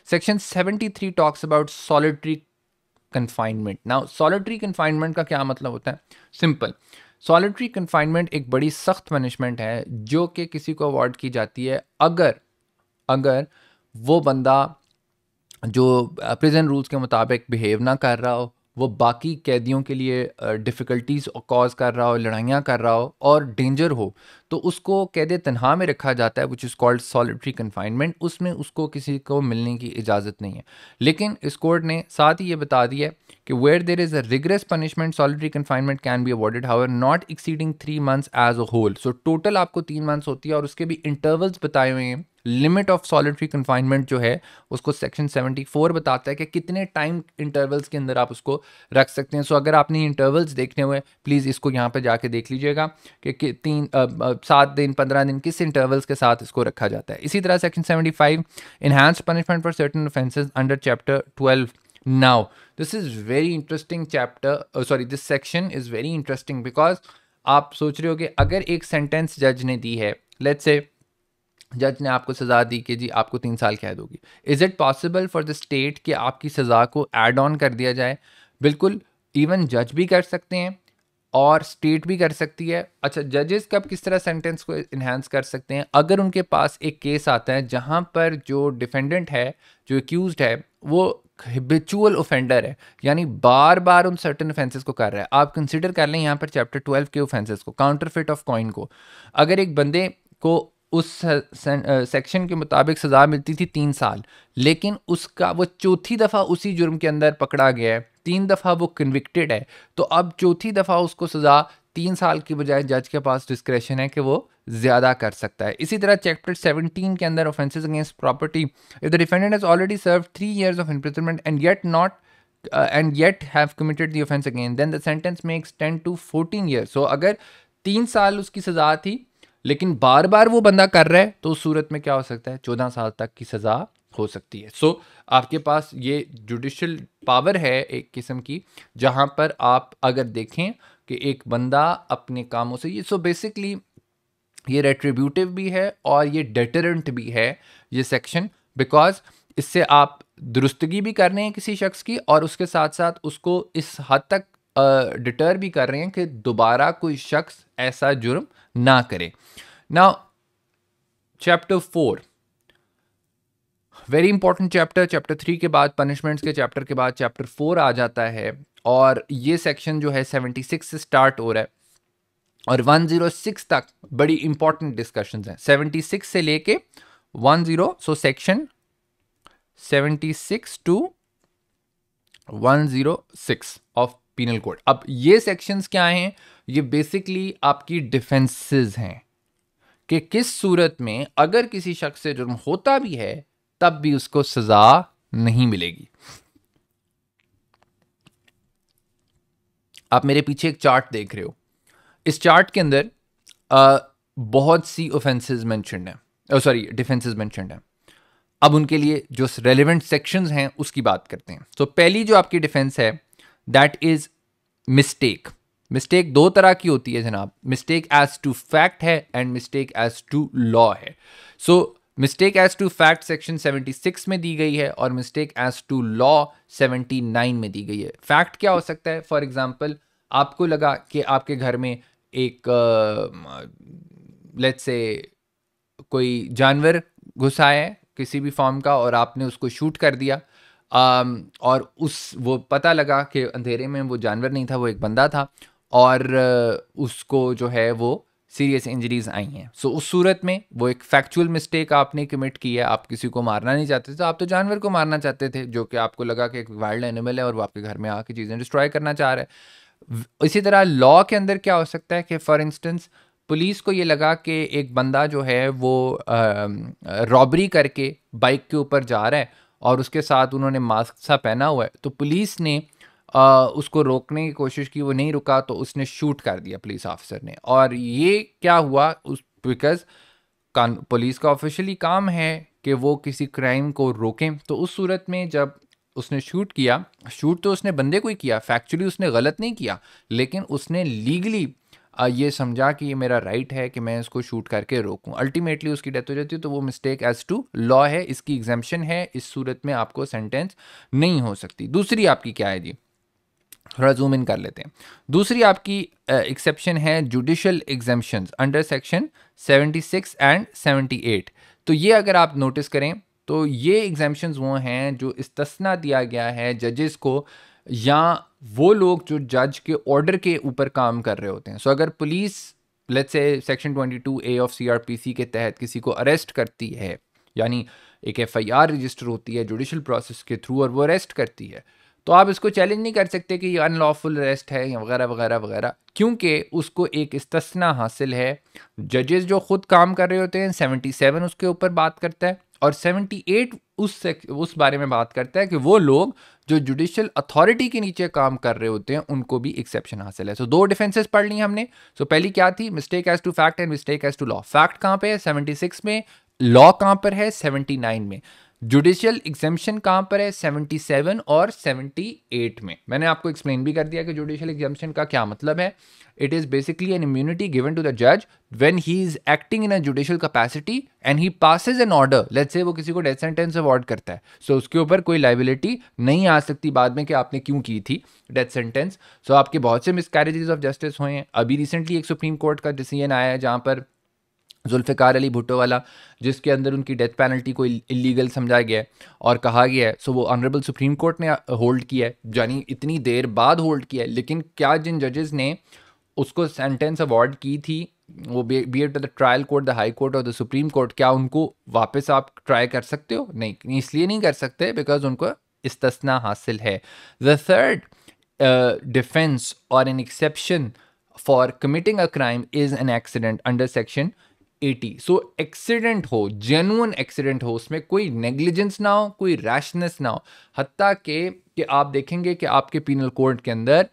section 73 talks about solitary confinement ना सॉलिटरी कन्फाइनमेंट का क्या मतलब होता है सिंपल सॉलिटरी कन्फाइनमेंट एक बड़ी सख्त पनिशमेंट है जो कि किसी को अवॉर्ड की जाती है अगर अगर वो बंदा जो प्रिजन रूल्स के मुताबिक बिहेव ना कर रहा हो वो बाकी कैदियों के लिए डिफ़िकल्टीज़ कॉज कर रहा हो लड़ाइयाँ कर रहा हो और डेंजर हो तो उसको कैद तनहा में रखा जाता है which is called solitary confinement उसमें उसको किसी को मिलने की इजाज़त नहीं है लेकिन इस कोर्ट ने साथ ही ये बता दिया कि where there is a rigorous punishment solitary confinement can be awarded however not exceeding three months as a whole so total आपको तीन मंथ्स होती है और उसके भी इंटरवल्स बताए हुए हैं लिमिट ऑफ सॉलिटरी कन्फाइनमेंट जो है उसको सेक्शन 74 बताता है कि कितने टाइम इंटरवल्स के अंदर आप उसको रख सकते हैं सो so, अगर आपने इंटरवल्स देखने हुए प्लीज़ इसको यहाँ पर जाके देख लीजिएगा कि, तीन सात दिन पंद्रह दिन किस इंटरवल्स के साथ इसको रखा जाता है इसी तरह section seventy five enhance punishment for certain offences under chapter twelve now this is very interesting chapter sorry this section is very interesting because आप सोच रहे हो कि अगर एक सेंटेंस जज ने दी है लेट्स से जज ने आपको सज़ा दी कि जी आपको तीन साल कैद होगी is it possible for the state कि आपकी सज़ा को एड ऑन कर दिया जाए बिल्कुल इवन जज भी कर सकते हैं और स्टेट भी कर सकती है अच्छा जजेस कब किस तरह सेंटेंस को इन्हेंस कर सकते हैं अगर उनके पास एक केस आता है जहाँ पर जो डिफेंडेंट है जो एक्यूज है वो हिबिचुअल ऑफेंडर है यानी बार बार उन सर्टन ऑफेंसेस को कर रहा है आप कंसिडर कर लें यहाँ पर चैप्टर ट्वेल्व के ऑफेंसेस को काउंटर फिट ऑफ कॉइन को अगर एक बंदे को उस सेक्शन के मुताबिक सज़ा मिलती थी तीन साल लेकिन उसका वो चौथी दफ़ा उसी जुर्म के अंदर पकड़ा गया है तीन दफ़ा वो कन्विक्टेड है तो अब चौथी दफ़ा उसको सज़ा तीन साल की बजाय जज के पास डिस्क्रेशन है कि वो ज़्यादा कर सकता है इसी तरह चैप्टर 17 के अंदर offences against property if the defendant has already serve three years of imprisonment and yet not and yet have committed the offence again then the sentence makes ten to fourteen years so अगर तीन साल उसकी सज़ा थी लेकिन बार बार वो बंदा कर रहा है तो उस सूरत में क्या हो सकता है चौदह साल तक की सज़ा हो सकती है सो आपके पास ये जुडिशल पावर है एक किस्म की जहाँ पर आप अगर देखें कि एक बंदा अपने कामों से ये सो बेसिकली ये रेट्रीब्यूटिव भी है और ये डेटरेंट भी है ये सेक्शन बिकॉज इससे आप दुरुस्तगी भी कर रहे हैं किसी शख्स की और उसके साथ साथ उसको इस हद तक डिटर भी कर रहे हैं कि दोबारा कोई शख्स ऐसा जुर्म ना करे ना chapter four very important chapter chapter three के बाद पनिशमेंट्स के चैप्टर के बाद चैप्टर फोर आ जाता है और ये सेक्शन जो है सेवेंटी सिक्स से स्टार्ट हो रहा है और वन जीरो सिक्स तक बड़ी इंपॉर्टेंट डिस्कशन है सेवेंटी सिक्स से लेके one zero so section seventy six to one zero six of penal code अब ये सेक्शंस क्या हैं ये बेसिकली आपकी डिफेंसेस हैं कि किस सूरत में अगर किसी शख्स से जुर्म होता भी है तब भी उसको सजा नहीं मिलेगी आप मेरे पीछे एक चार्ट देख रहे हो इस चार्ट के अंदर आ, बहुत सी ऑफेंसेस मेंशनड हैं सॉरी डिफेंसेस मेंशनड हैं अब उनके लिए जो रेलिवेंट सेक्शंस हैं उसकी बात करते हैं तो so, पहली जो आपकी डिफेंस है दैट इज मिस्टेक मिस्टेक दो तरह की होती है जनाब मिस्टेक एज टू फैक्ट है and mistake as to law है so mistake as to fact section 76 में दी गई है और मिस्टेक एज टू लॉ 79 में दी गई है फैक्ट क्या हो सकता है फॉर एग्जाम्पल आपको लगा कि आपके घर में एक लेट्स uh, से कोई जानवर घुसा है किसी भी फॉर्म का और आपने उसको शूट कर दिया Um, और उस वो पता लगा कि अंधेरे में वो जानवर नहीं था वो एक बंदा था और uh, उसको जो है वो सीरियस इंजरीज आई हैं सो उस सूरत में वो एक फैक्चुअल मिस्टेक आपने कमिट की है आप किसी को मारना नहीं चाहते थे तो आप तो जानवर को मारना चाहते थे जो कि आपको लगा कि एक वाइल्ड एनिमल है और वो आपके घर में आके चीज़ें डिस्ट्रॉय करना चाह रहा है इसी तरह लॉ के अंदर क्या हो सकता है कि फॉर इंस्टेंस पुलिस को ये लगा कि एक बंदा जो है वो रॉबरी um, करके बाइक के ऊपर जा रहा है और उसके साथ उन्होंने मास्क सा पहना हुआ है तो पुलिस ने आ, उसको रोकने की कोशिश की वो नहीं रुका तो उसने शूट कर दिया पुलिस ऑफिसर ने और ये क्या हुआ उस बिकॉज पुलिस का ऑफिशियली काम है कि वो किसी क्राइम को रोकें तो उस सूरत में जब उसने शूट किया शूट तो उसने बंदे को ही किया फैक्चुअली उसने गलत नहीं किया लेकिन उसने लीगली ये समझा कि ये मेरा राइट है कि मैं इसको शूट करके रोकूं अल्टीमेटली उसकी डेथ हो जाती है तो वो मिस्टेक एज टू लॉ है इसकी एग्जामेशन है इस सूरत में आपको सेंटेंस नहीं हो सकती दूसरी आपकी क्या है जी थोड़ा जूम इन कर लेते हैं दूसरी आपकी एक्सेप्शन है judicial exemption under section 76 and 78 तो ये अगर आप नोटिस करें तो ये एग्जामेशन वो हैं जो इस्तना दिया गया है जजेस को या वो लोग जो जज के ऑर्डर के ऊपर काम कर रहे होते हैं सो so, अगर police let's say section 22 A of CrPC के तहत किसी को अरेस्ट करती है यानी एक एफआईआर रजिस्टर होती है जुडिशल प्रोसेस के थ्रू और वो अरेस्ट करती है तो आप इसको चैलेंज नहीं कर सकते कि ये अनलॉफुल अरेस्ट है या वगैरह वगैरह वगैरह क्योंकि उसको एक इस्तना हासिल है जजेस जो खुद काम कर रहे होते हैं 77 उसके ऊपर बात करता है और 78 उस उस बारे में बात करता है कि वो लोग जो जुडिशियल अथॉरिटी के नीचे काम कर रहे होते हैं उनको भी एक्सेप्शन हासिल है सो so, दो डिफेंसेस पढ़ ली हमने सो so, पहली क्या थी mistake as to fact and mistake as to law fact कहाँ पे है सिक्स में लॉ कहाँ पर है नाइन में जुडिशियल एग्जेम्पन कहां पर है 77 और 78 में मैंने आपको एक्सप्लेन भी कर दिया कि जुडिशियल एग्जेपन का क्या मतलब है it is basically an immunity given to the जज when he is acting in a judicial capacity and he passes an order let's say वो किसी को डेथ सेंटेंस अवॉर्ड करता है सो so, उसके ऊपर कोई लाइबिलिटी नहीं आ सकती बाद में कि आपने क्यों की थी डेथ सेंटेंस सो आपके बहुत से मिसकैरेजेस ऑफ जस्टिस हुए हैं अभी रिसेंटली एक सुप्रीम कोर्ट का डिसीजन आया है जहां पर जुल्फ़िकार अली भुट्टो वाला जिसके अंदर उनकी डेथ पेनल्टी को इलीगल समझा गया है और कहा गया है सो वो ऑनरेबल सुप्रीम कोर्ट ने होल्ड uh, किया है यानी इतनी देर बाद होल्ड किया है लेकिन क्या जिन जजेस ने उसको सेंटेंस अवार्ड की थी वो be it the trial court the high court और द सुप्रीम कोर्ट क्या उनको वापस आप ट्राई कर सकते हो नहीं इसलिए नहीं कर सकते बिकॉज उनको इस्तना हासिल है द थर्ड डिफेंस और an exception for committing a crime is an accident under section eighty so accident हो जेनुअन एक्सीडेंट हो उसमें कोई नेग्लिजेंस ना हो कोई रैशनेस ना हो हती के कि आप देखेंगे कि आपके पीनल कोड के अंदर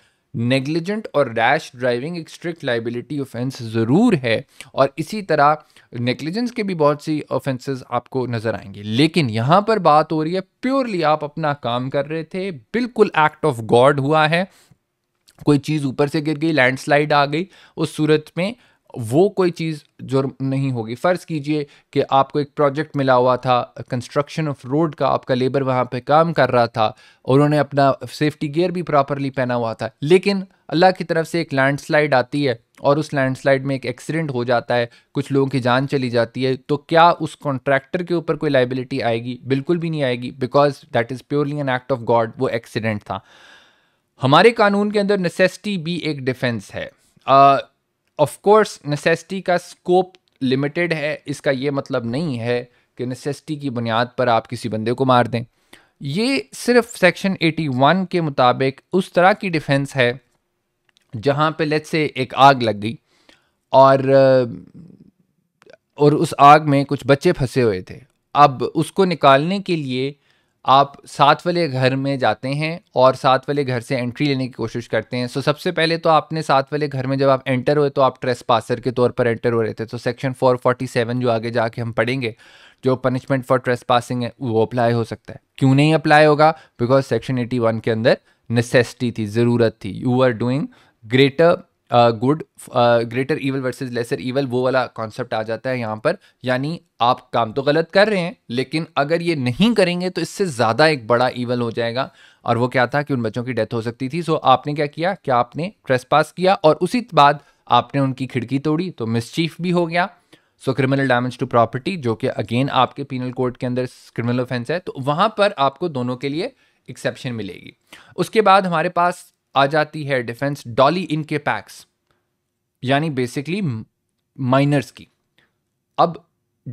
नेग्लिजेंट और रैश ड्राइविंग एक स्ट्रिक्ट लाइबिलिटी ऑफेंस ज़रूर है और इसी तरह नेग्लिजेंस के भी बहुत सी ऑफेंसेस आपको नज़र आएंगे लेकिन यहाँ पर बात हो रही है प्योरली आप अपना काम कर रहे थे बिल्कुल एक्ट ऑफ गॉड हुआ है कोई चीज़ ऊपर से गिर गई लैंडस्लाइड आ गई उस सूरत में वो कोई चीज़ जुर्म नहीं होगी फ़र्ज़ कीजिए कि आपको एक प्रोजेक्ट मिला हुआ था कंस्ट्रक्शन ऑफ रोड का आपका लेबर वहाँ पे काम कर रहा था उन्होंने अपना सेफ्टी गियर भी प्रॉपरली पहना हुआ था लेकिन अल्लाह की तरफ से एक लैंडस्लाइड आती है और उस लैंडस्लाइड में एक एक्सीडेंट हो जाता है कुछ लोगों की जान चली जाती है तो क्या उस कॉन्ट्रैक्टर के ऊपर कोई लाइबिलिटी आएगी बिल्कुल भी नहीं आएगी because that is purely an act of God वो एक्सीडेंट था हमारे कानून के अंदर नेसेसिटी भी एक डिफेंस है uh, ऑफ कोर्स नेसेसिटी का स्कोप लिमिटेड है इसका ये मतलब नहीं है कि नेसेसिटी की बुनियाद पर आप किसी बंदे को मार दें ये सिर्फ सेक्शन 81 के मुताबिक उस तरह की डिफेंस है जहाँ पे लेट से एक आग लग गई और और उस आग में कुछ बच्चे फंसे हुए थे अब उसको निकालने के लिए आप साथ वाले घर में जाते हैं और साथ वाले घर से एंट्री लेने की कोशिश करते हैं सो so, सबसे पहले तो आपने साथ वाले घर में जब आप एंटर हुए तो आप ट्रेस पासर के तौर पर एंटर हो रहे थे तो सेक्शन 447 जो आगे जाके हम पढ़ेंगे जो पनिशमेंट फॉर ट्रेस पासिंग है वो अप्लाई हो सकता है क्यों नहीं अप्लाई होगा बिकॉज सेक्शन एटी के अंदर नेसेसिटी थी ज़रूरत थी you are doing greater good greater evil versus lesser evil वो वाला कॉन्सेप्ट आ जाता है यहाँ पर यानी आप काम तो गलत कर रहे हैं लेकिन अगर ये नहीं करेंगे तो इससे ज़्यादा एक बड़ा इवल हो जाएगा और वो क्या था कि उन बच्चों की डेथ हो सकती थी सो आपने क्या किया कि आपने ट्रेस पास किया और उसी बाद आपने उनकी खिड़की तोड़ी तो मिसचीफ भी हो गया so criminal damage to property जो कि अगेन आपके पीनल कोर्ट के अंदर क्रिमिनल ऑफेंस है तो वहाँ पर आपको दोनों के लिए एक्सेप्शन मिलेगी उसके बाद हमारे पास आ जाती है डिफेंस डॉली इनके पैक्स यानी बेसिकली माइनर्स की अब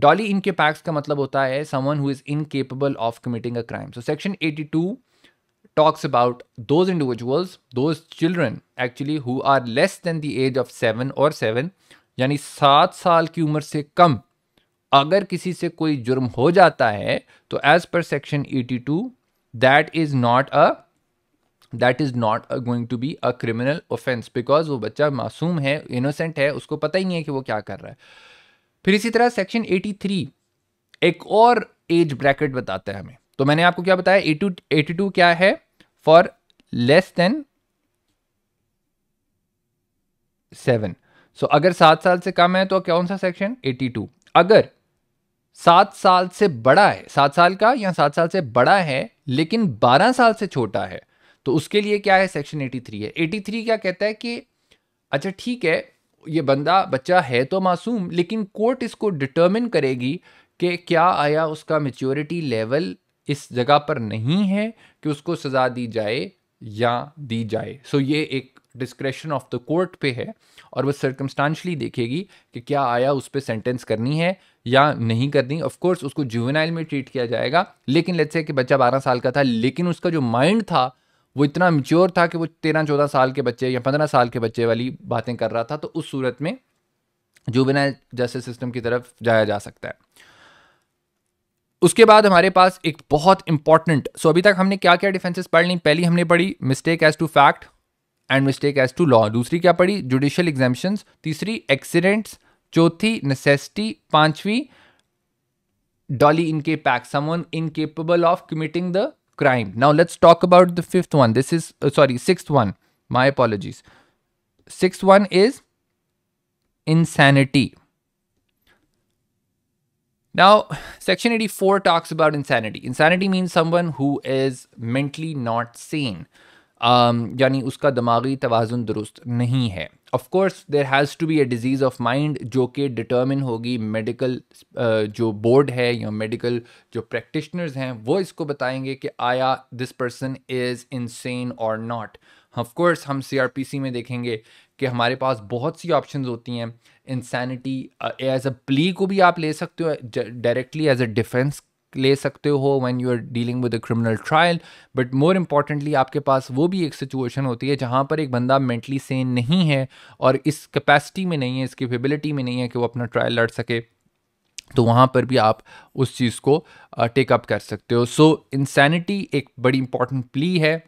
डॉली इनके पैक्स का मतलब होता है someone who is incapable of committing a crime so section 82 talks about those individuals those children actually who are less than the age of seven और सेवन यानी सात साल की उम्र से कम अगर किसी से कोई जुर्म हो जाता है तो एज पर section 82 that is not a that is not going to be a criminal offence because वो बच्चा मासूम है इनोसेंट है उसको पता ही नहीं है कि वो क्या कर रहा है फिर इसी तरह सेक्शन 83 एक और एज ब्रैकेट बताता है हमें तो मैंने आपको क्या बताया 82 82 टू क्या है for less than seven so अगर सात साल से कम है तो कौन सा सेक्शन एटी टू अगर सात साल से बड़ा है सात साल का या सात साल से बड़ा है लेकिन बारह साल से छोटा है तो उसके लिए क्या है सेक्शन 83 है 83 क्या कहता है कि अच्छा ठीक है ये बंदा बच्चा है तो मासूम लेकिन कोर्ट इसको डिटर्मिन करेगी कि क्या आया उसका मेच्योरिटी लेवल इस जगह पर नहीं है कि उसको सज़ा दी जाए या दी जाए सो so, ये एक डिस्क्रेशन ऑफ द कोर्ट पे है और वो सर्कमस्टांशली देखेगी कि क्या आया उस पर सेंटेंस करनी है या नहीं करनी ऑफ कोर्स उसको जुवेनाइल में ट्रीट किया जाएगा लेकिन लेट्स से कि बच्चा बारह साल का था लेकिन उसका जो माइंड था वो इतना मच्योर था कि वो तेरह चौदह साल के बच्चे या पंद्रह साल के बच्चे वाली बातें कर रहा था तो उस सूरत में जुबेनाइल जस्टिस सिस्टम की तरफ जाया जा सकता है उसके बाद हमारे पास एक बहुत इंपॉर्टेंट सो अभी तक हमने क्या क्या डिफेंसेस पढ़ ली पहली हमने पढ़ी mistake as to fact and mistake as to law दूसरी क्या पढ़ी जुडिशियल एग्जामेशन तीसरी एक्सीडेंट्स चौथी नेसेसिटी पांचवी doli incapax someone incapable of committing the crime. Now let's talk about the fifth one. This is, uh, sorry, sixth one. My apologies. Sixth one is insanity. Now, section 84 talks about insanity. Insanity means someone who is mentally not sane. Um, यानी उसका दिमागी तोज़ुन दुरुस्त नहीं है of course there has to be a disease of mind जो कि determine होगी medical uh, जो बोर्ड है या मेडिकल जो प्रैक्टिशनर्स हैं वो इसको बताएंगे कि आया दिस पर्सन इज़ इनसेन और नॉट ऑफकोर्स हम सी आर पी सी में देखेंगे कि हमारे पास बहुत सी ऑप्शन होती हैं इंसैनिटी एज अ प्ली को भी आप ले सकते हो डायरेक्टली एज अ डिफेंस ले सकते हो when you are dealing with a criminal trial but more importantly आपके पास वो भी एक सिचुएशन होती है जहाँ पर एक बंदा मेंटली सेन नहीं है और इस कैपेसिटी में नहीं है इस कैपेबिलिटी में नहीं है कि वो अपना ट्रायल लड़ सके तो वहाँ पर भी आप उस चीज़ को टेकअप कर सकते हो सो so, इंसैनिटी एक बड़ी इंपॉर्टेंट प्ली है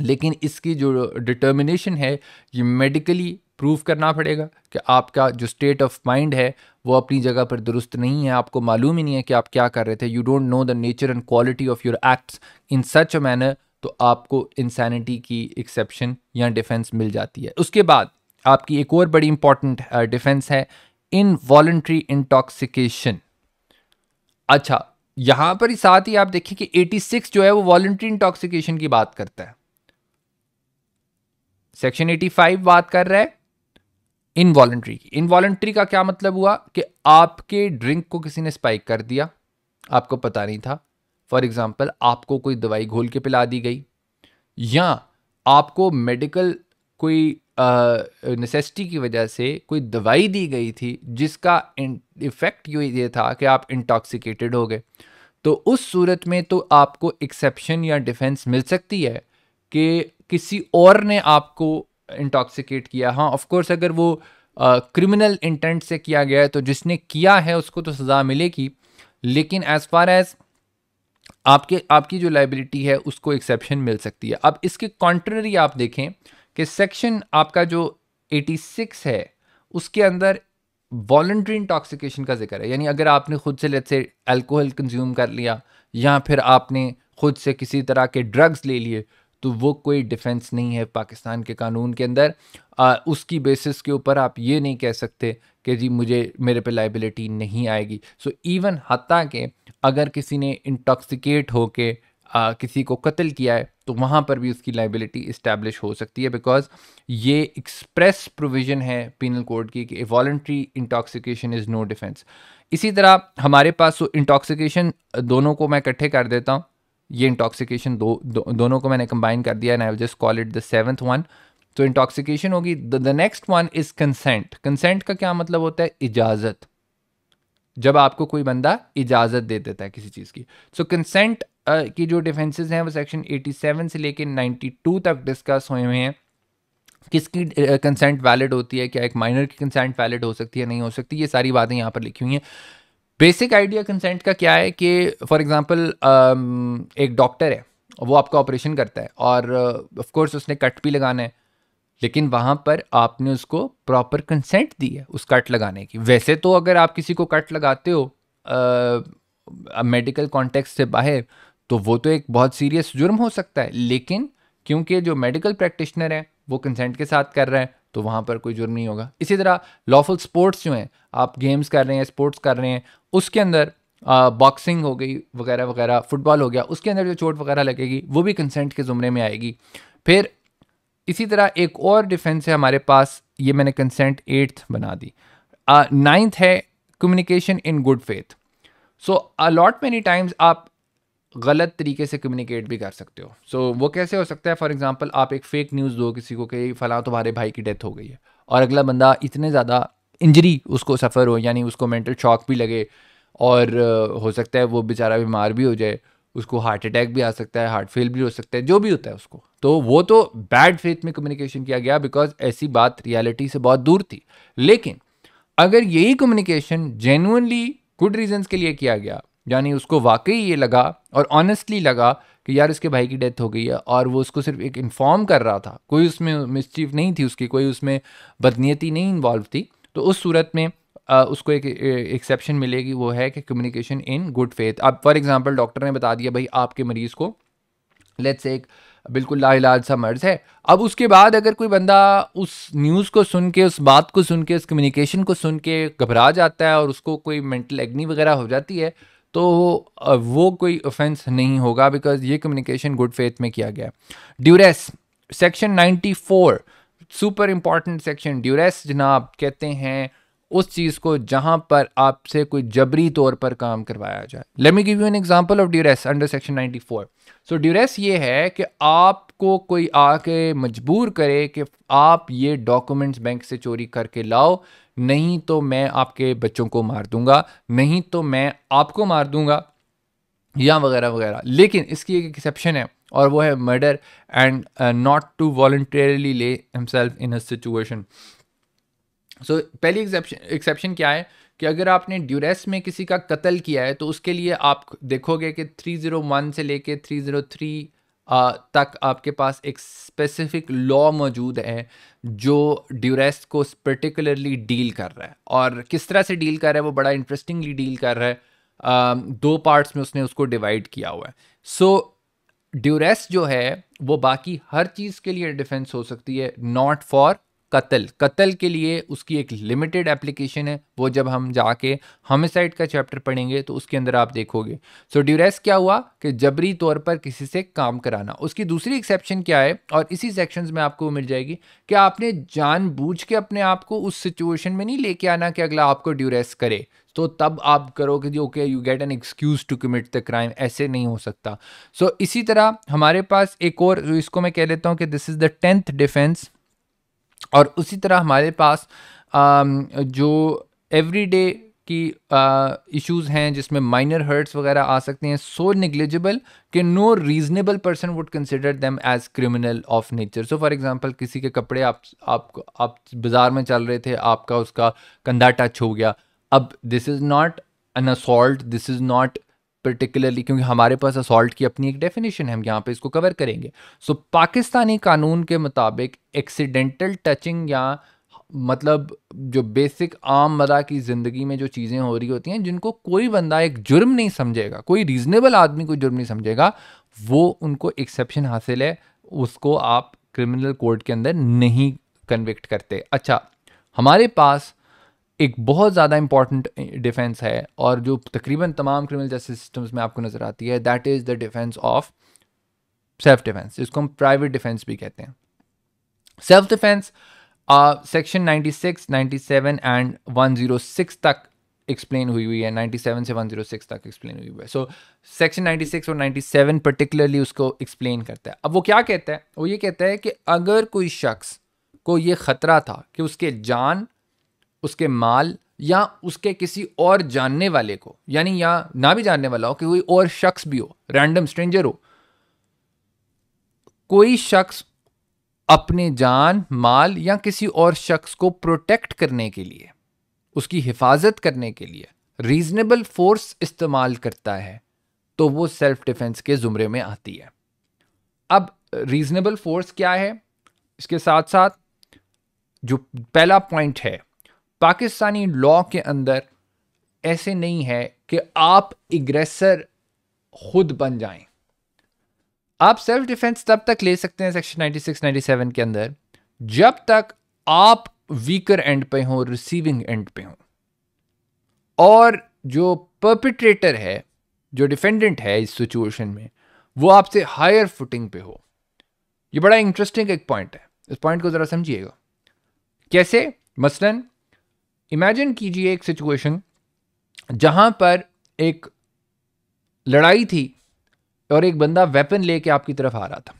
लेकिन इसकी जो डिटर्मिनेशन है ये मेडिकली प्रूव करना पड़ेगा कि आपका जो स्टेट ऑफ माइंड है वो अपनी जगह पर दुरुस्त नहीं है आपको मालूम ही नहीं है कि आप क्या कर रहे थे you don't know the nature and quality of your acts in such a manner तो आपको इंसैनिटी की एक्सेप्शन या डिफेंस मिल जाती है उसके बाद आपकी एक और बड़ी इंपॉर्टेंट डिफेंस uh, है इन वॉलेंट्री इंटॉक्सिकेशन अच्छा यहां पर ही साथ ही आप देखिए कि 86 जो है वो वॉल्ट्री इंटॉक्सिकेशन की बात करता है सेक्शन 85 बात कर रहा है इनवॉलेंट्री की इनवॉलेंट्री का क्या मतलब हुआ कि आपके ड्रिंक को किसी ने स्पाइक कर दिया आपको पता नहीं था फॉर एग्ज़ाम्पल आपको कोई दवाई घोल के पिला दी गई या आपको मेडिकल कोई नेसेसिटी की वजह से कोई दवाई दी गई थी जिसका इफ़ेक्ट ये था कि आप इंटॉक्सिकेटेड हो गए तो उस सूरत में तो आपको एक्सेप्शन या डिफेंस मिल सकती है कि किसी और ने आपको इंटॉक्सिकेट किया हाँ ऑफकोर्स अगर वो क्रिमिनल uh, इंटेंट से किया गया है तो जिसने किया है उसको तो सज़ा मिलेगी लेकिन एज़ फार एज़ आपके आपकी जो लाइबिलिटी है उसको एक्सेप्शन मिल सकती है अब इसके कॉन्ट्ररी आप देखें कि सेक्शन आपका जो 86 है उसके अंदर वॉल्ट्री इंटॉक्सिकेशन का जिक्र है यानी अगर आपने खुद से लेट से अल्कोहल कंज्यूम कर लिया या फिर आपने खुद से किसी तरह के ड्रग्स ले लिए तो वो कोई डिफेंस नहीं है पाकिस्तान के कानून के अंदर आ, उसकी बेसिस के ऊपर आप ये नहीं कह सकते कि जी मुझे मेरे पे लाइबिलिटी नहीं आएगी सो इवन हती के अगर किसी ने इंटॉक्सिकेट हो आ, किसी को कत्ल किया है तो वहाँ पर भी उसकी लाइबिलिटी इस्टेब्लिश हो सकती है बिकॉज ये एक्सप्रेस प्रोविज़न है पिनल कोड की कि voluntary intoxication is no defence इसी तरह हमारे पास तो इंटॉक्सिकेशन दोनों को मैं इकट्ठे कर देता हूँ ये इंटॉक्सिकेशन दो, दो दोनों को मैंने कंबाइन कर दिया and I will just call it the seventh one तो इंटॉक्सिकेशन होगी the next one is consent consent का क्या मतलब होता है इजाज़त जब आपको कोई बंदा इजाज़त दे देता है किसी चीज़ की सो so, कंसेंट uh, की जो डिफेंसेस हैं वो सेक्शन 87 से लेके 92 तक डिस्कस हुए हुए हैं किसकी कंसेंट uh, वैलिड होती है क्या एक माइनर की कंसेंट वैलिड हो सकती है नहीं हो सकती ये सारी बातें यहाँ पर लिखी हुई हैं बेसिक आइडिया कंसेंट का क्या है कि फॉर एग्जांपल um, एक डॉक्टर है वो आपका ऑपरेशन करता है और ऑफ uh, कोर्स उसने कट भी लगाना है लेकिन वहाँ पर आपने उसको प्रॉपर कंसेंट दी है उस कट लगाने की वैसे तो अगर आप किसी को कट लगाते हो मेडिकल uh, कॉन्टेक्स्ट से बाहर तो वो तो एक बहुत सीरियस जुर्म हो सकता है लेकिन क्योंकि जो मेडिकल प्रैक्टिशनर है वो कंसेंट के साथ कर रहा है तो वहाँ पर कोई जुर्म नहीं होगा इसी तरह लॉफुल स्पोर्ट्स जो हैं आप गेम्स कर रहे हैं स्पोर्ट्स कर रहे हैं उसके अंदर बॉक्सिंग हो गई वगैरह वगैरह फुटबॉल हो गया उसके अंदर जो चोट वगैरह लगेगी वो भी कंसेंट के ज़ुमरे में आएगी फिर इसी तरह एक और डिफेंस है हमारे पास ये मैंने कंसेंट एट्थ बना दी नाइन्थ है communication in good faith so a lot many times आप गलत तरीके से कम्युनिकेट भी कर सकते हो सो so, वो कैसे हो सकता है फॉर एग्जांपल आप एक फेक न्यूज़ दो किसी को कि फ़लाँ तुम्हारे भाई की डेथ हो गई है और अगला बंदा इतने ज़्यादा इंजरी उसको सफ़र हो यानी उसको मेंटल शॉक भी लगे और हो सकता है वो बेचारा बीमार भी हो जाए उसको हार्ट अटैक भी आ सकता है हार्ट फेल भी हो सकता है जो भी होता है उसको तो वो तो बैड फेथ में कम्युनिकेशन किया गया बिकॉज ऐसी बात रियलिटी से बहुत दूर थी लेकिन अगर यही कम्युनिकेशन जेनुअनली गुड रीजंस के लिए किया गया यानी उसको वाकई ये लगा और ऑनेस्टली लगा कि यार उसके भाई की डेथ हो गई है और वो उसको सिर्फ एक इन्फॉर्म कर रहा था कोई उसमें मिसचीफ नहीं थी उसकी कोई उसमें बदनीयती नहीं इन्वॉल्व थी तो उस सूरत में आ, उसको एक एक्सेप्शन मिलेगी वो है कि कम्युनिकेशन इन गुड फेथ अब फॉर एग्जांपल डॉक्टर ने बता दिया भाई आपके मरीज़ को लेट्स एक बिल्कुल लाइलाज सा मर्ज है अब उसके बाद अगर कोई बंदा उस न्यूज़ को सुन के उस बात को सुन के उस कम्युनिकेशन को सुन के घबरा जाता है और उसको कोई मेंटल एग्नी वगैरह हो जाती है तो वो कोई ऑफेंस नहीं होगा बिकॉज ये कम्युनिकेशन गुड फेथ में किया गया duress section 94 super important section duress जनाब कहते हैं उस चीज़ को जहाँ पर आपसे कोई जबरी तौर पर काम करवाया जाए let me give you an example of duress under section 94 so duress ये है कि आपको कोई आके मजबूर करे कि आप ये डॉक्यूमेंट्स बैंक से चोरी करके लाओ नहीं तो मैं आपके बच्चों को मार दूंगा नहीं तो मैं आपको मार दूंगा या वगैरह वगैरह लेकिन इसकी एक एक्सेप्शन है और वो है murder and not to voluntarily self in a situation so पहली एक्सेप्शन एक्सेप्शन क्या है कि अगर आपने ड्यूरेस में किसी का कत्ल किया है तो उसके लिए आप देखोगे कि 301 से लेके 303 तक आपके पास एक स्पेसिफिक लॉ मौजूद है जो ड्यूरेस को पर्टिकुलरली डील कर रहा है और किस तरह से डील कर रहा है वो बड़ा इंटरेस्टिंगली डील कर रहा है दो पार्ट्स में उसने उसको डिवाइड किया हुआ है सो so, ड्यूरेस जो है वो बाकी हर चीज़ के लिए डिफेंस हो सकती है नॉट फॉर कत्ल कत्ल के लिए उसकी एक लिमिटेड एप्लीकेशन है वो जब हम जाके हमेसाइड का चैप्टर पढ़ेंगे तो उसके अंदर आप देखोगे सो so, ड्यूरेस क्या हुआ कि जबरी तौर पर किसी से काम कराना उसकी दूसरी एक्सेप्शन क्या है और इसी सेक्शंस में आपको मिल जाएगी कि आपने जानबूझ के अपने आप को उस सिचुएशन में नहीं लेके आना कि अगला आपको ड्यूरेस करे तो तब आप करोगे जी okay you get an excuse to commit the crime ऐसे नहीं हो सकता सो so, इसी तरह हमारे पास एक और इसको मैं कह लेता हूँ कि this is the tenth defence और उसी तरह हमारे पास जो एवरीडे की इश्यूज हैं जिसमें माइनर हर्ट्स वगैरह आ सकते हैं सो निग्लिजिबल कि no reasonable person would consider them as criminal of nature so for example किसी के कपड़े आप आप आप बाज़ार में चल रहे थे आपका उसका कंधा टच हो गया अब this is not an assault this is not particularly क्योंकि हमारे पास असॉल्ट की अपनी एक डेफिनेशन है हम यहाँ पे इसको कवर करेंगे सो so, पाकिस्तानी कानून के मुताबिक एक्सीडेंटल टचिंग या मतलब जो बेसिक आम मदा की ज़िंदगी में जो चीज़ें हो रही होती हैं जिनको कोई बंदा एक जुर्म नहीं समझेगा कोई रीज़नेबल आदमी को जुर्म नहीं समझेगा वो उनको एक्सेप्शन हासिल है उसको आप क्रिमिनल कोर्ट के अंदर नहीं कन्विक्ट करते अच्छा हमारे पास एक बहुत ज़्यादा इंपॉर्टेंट डिफेंस है और जो तकरीबन तमाम क्रिमिनल जस्टिस सिस्टम्स में आपको नज़र आती है that is the defence of self defence इसको हम प्राइवेट डिफेंस भी कहते हैं self defence section ninety six and one तक एक्सप्लेन हुई हुई है 97 से 106 तक एक्सप्लेन हुई हुई है सो सेक्शन 96 और 97 पर्टिकुलरली उसको एक्सप्लेन करता है अब वो क्या कहता है वो ये कहता है कि अगर कोई शख्स को ये ख़तरा था कि उसके जान उसके माल या उसके किसी और जानने वाले को यानी या ना भी जानने वाला हो कि कोई और शख्स भी हो रैंडम स्ट्रेंजर हो कोई शख्स अपने जान माल या किसी और शख्स को प्रोटेक्ट करने के लिए उसकी हिफाजत करने के लिए रीजनेबल फोर्स इस्तेमाल करता है तो वो सेल्फ डिफेंस के ज़ुमरे में आती है अब रीजनेबल फोर्स क्या है इसके साथ साथ जो पहला पॉइंट है पाकिस्तानी लॉ के अंदर ऐसे नहीं है कि आप इग्रेसर खुद बन जाएं आप सेल्फ डिफेंस तब तक ले सकते हैं सेक्शन 96 97 के अंदर जब तक आप वीकर एंड पे हों रिसीविंग एंड पे हों और जो पर्पिट्रेटर है जो डिफेंडेंट है इस सिचुएशन में वो आपसे हायर फुटिंग पे हो ये बड़ा इंटरेस्टिंग एक पॉइंट है इस पॉइंट को ज़रा समझिएगा कैसे मसलन इमेजिन कीजिए एक सिचुएशन जहां पर एक लड़ाई थी और एक बंदा वेपन लेके आपकी तरफ आ रहा था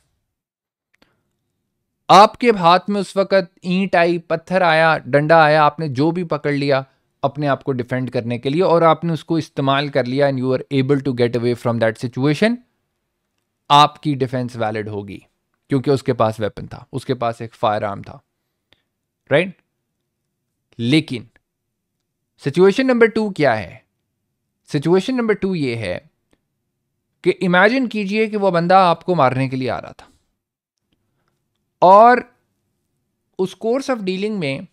आपके हाथ में उस वक़्त ईंट आई पत्थर आया डंडा आया आपने जो भी पकड़ लिया अपने आप को डिफेंड करने के लिए और आपने उसको इस्तेमाल कर लिया and you are able to get away from that situation आपकी डिफेंस वैलिड होगी क्योंकि उसके पास वेपन था उसके पास एक फायर आर्म था राइट right? लेकिन सिचुएशन नंबर टू क्या है सिचुएशन नंबर टू ये है कि इमेजिन कीजिए कि वह बंदा आपको मारने के लिए आ रहा था और उस कोर्स ऑफ डीलिंग में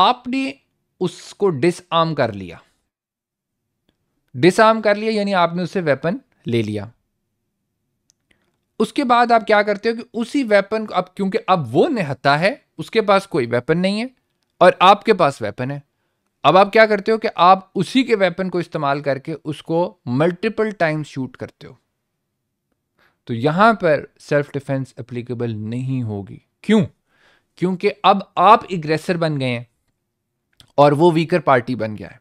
आपने उसको डिसआर्म कर लिया डिसआर्म कर लिया यानी आपने उससे वेपन ले लिया उसके बाद आप क्या करते हो कि उसी वेपन को अब क्योंकि अब वो निहत्ता है उसके पास कोई वेपन नहीं है और आपके पास वेपन है अब आप क्या करते हो कि आप उसी के वेपन को इस्तेमाल करके उसको मल्टीपल टाइम शूट करते हो तो यहां पर सेल्फ डिफेंस एप्लीकेबल नहीं होगी क्यों क्योंकि अब आप एग्रेसर बन गए हैं और वो वीकर पार्टी बन गया है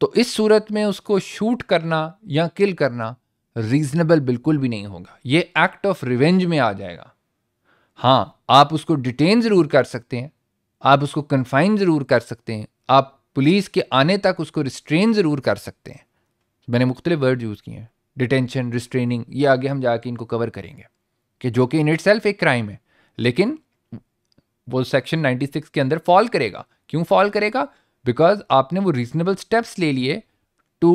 तो इस सूरत में उसको शूट करना या किल करना रीजनेबल बिल्कुल भी नहीं होगा ये एक्ट ऑफ रिवेंज में आ जाएगा हाँ आप उसको डिटेन ज़रूर कर सकते हैं आप उसको कन्फाइन ज़रूर कर सकते हैं आप पुलिस के आने तक उसको रिस्ट्रेन ज़रूर कर सकते हैं मैंने मुख्तलिफ वर्ड यूज़ किए हैं डिटेंशन रिस्ट्रेनिंग ये आगे हम जाके इनको कवर करेंगे कि जो कि इन इट सेल्फ एक क्राइम है लेकिन वो सेक्शन 96 के अंदर फॉल करेगा क्यों फॉल करेगा बिकॉज आपने वो रीजनेबल स्टेप्स ले लिए to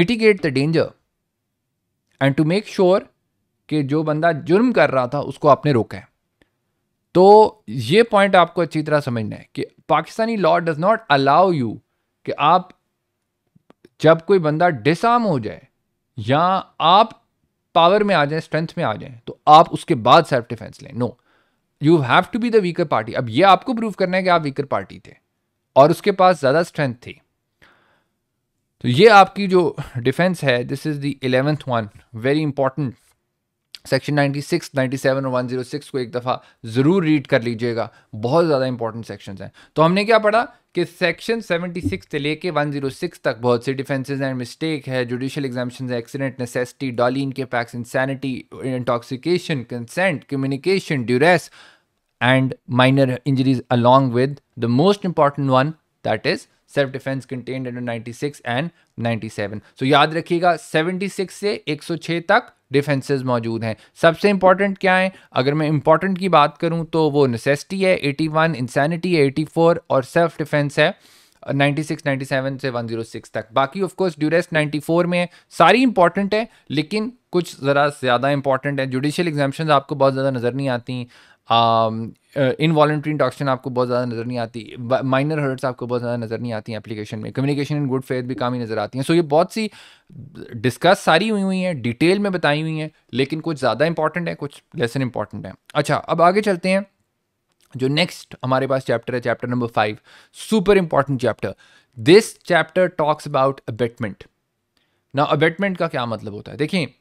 mitigate the danger and to make sure कि जो बंदा जुर्म कर रहा था उसको आपने रोका है तो ये पॉइंट आपको अच्छी तरह समझना है कि Pakistani law does not allow you कि आप जब कोई बंदा डिसआर्म हो जाए या आप पावर में आ जाए स्ट्रेंथ में आ जाए तो आप उसके बाद सेल्फ डिफेंस लें no you have to be the weaker party अब ये आपको प्रूव करना है कि आप वीकर पार्टी थे और उसके पास ज़्यादा स्ट्रेंथ थी तो ये आपकी जो डिफेंस है this is the eleventh one very important section 96, 97 और 106 को एक दफ़ा ज़रूर रीड कर लीजिएगा बहुत ज़्यादा इंपॉर्टेंट सेक्शंस हैं तो हमने क्या पढ़ा कि सेक्शन 76 से लेके 106 तक बहुत सी डिफेंसेस एंड मिस्टेक है जुडिशियल एग्जामेशन है accident necessity doli incapax insanity intoxication consent communication duress and minor injuries along with the most important one that is self defence contained under 96 and 97 so so, याद रखिएगा 76 से 106 तक defences मौजूद हैं सबसे important क्या है अगर मैं इंपॉर्टेंट की बात करूं तो वो नेसेसिटी है 81 इंसैनिटी है फोर और सेल्फ डिफेंस है 96, 97 से 106 तक बाकी ऑफ कोर्स ड्यूरेस्ट 94 में है सारी इंपॉर्टेंट है लेकिन कुछ ज़रा ज़्यादा इंपॉर्टेंट है जुडिशियल एग्जामेशन आपको बहुत ज़्यादा नज़र नहीं आती इनवॉल्ट्री um, इंडक्शन uh, आपको बहुत ज़्यादा नज़र नहीं आती माइनर हर्ट्स आपको बहुत ज़्यादा नज़र नहीं आती हैं एप्लीकेशन में कम्युनिकेशन इन गुड फेथ भी काम ही नज़र आती हैं सो so, ये बहुत सी डिस्कस सारी हुई हुई हैं डिटेल में बताई हुई हैं लेकिन कुछ ज़्यादा इंपॉर्टेंट है कुछ लेसन इंपॉर्टेंट है अच्छा अब आगे चलते हैं जो नेक्स्ट हमारे पास चैप्टर है chapter number five super important chapter this chapter talks about abetment ना अबेटमेंट का क्या मतलब होता है देखिए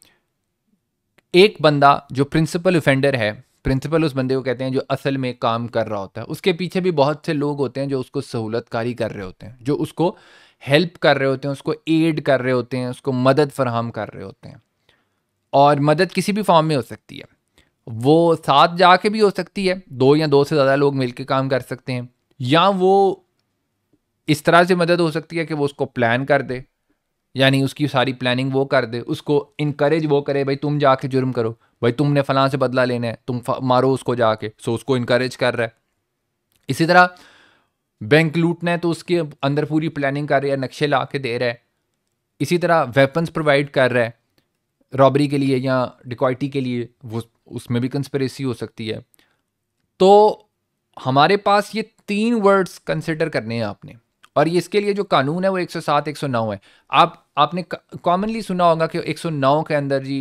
एक बंदा जो प्रिंसिपल ऑफेंडर है प्रिंसिपल उस बंदे को कहते हैं जो असल में काम कर रहा होता है उसके पीछे भी बहुत से लोग होते हैं जो उसको सहूलतकारी कर रहे होते हैं जो उसको हेल्प कर रहे होते हैं उसको एड कर रहे होते हैं उसको मदद फरहम कर रहे होते हैं और मदद किसी भी फॉर्म में हो सकती है वो साथ जाके भी हो सकती है दो या दो से ज़्यादा लोग मिलके काम कर सकते हैं या वो इस तरह से मदद हो सकती है कि वो उसको प्लान कर दे यानी उसकी सारी प्लानिंग वो कर दे उसको इनक्रेज वो करे भाई तुम जाके जुर्म करो भाई तुमने फलां से बदला लेना है तुम मारो उसको जाके सो उसको इंकरेज कर रहा है इसी तरह बैंक लूटना है तो उसके अंदर पूरी प्लानिंग कर रही है नक्शे ला के दे रहा है इसी तरह वेपन्स प्रोवाइड कर रहा है रॉबरी के लिए या डिकॉयटी के लिए वो उसमें भी कंस्परेसी हो सकती है तो हमारे पास ये तीन वर्ड्स कंसिडर करने हैं आपने और ये इसके लिए जो कानून है वो 107 109 है आप आपने कॉमनली सुना होगा कि 109 के अंदर जी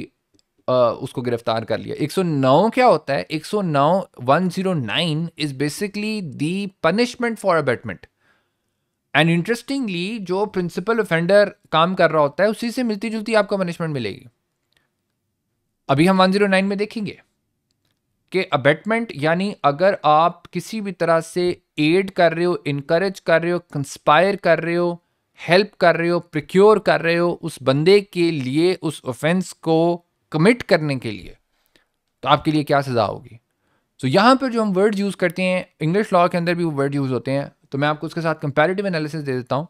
उसको गिरफ्तार कर लिया 109 क्या होता है 109 109 is basically the punishment for abetment and interestingly जो प्रिंसिपल ऑफेंडर काम कर रहा होता है उसी से मिलती जुलती आपको पनिशमेंट मिलेगी अभी हम 109 में देखेंगे कि अबेटमेंट यानी अगर आप किसी भी तरह से एड कर रहे हो इनकरेज कर रहे हो कंस्पायर कर रहे हो हेल्प कर रहे हो प्रिक्योर कर रहे हो उस बंदे के लिए उस ऑफेंस को कमिट करने के लिए तो आपके लिए क्या सज़ा होगी सो so, यहाँ पर जो हम वर्ड यूज़ करते हैं इंग्लिश लॉ के अंदर भी वो वर्ड यूज़ होते हैं तो मैं आपको उसके साथ कंपेरेटिव एनालिसिस दे देता हूँ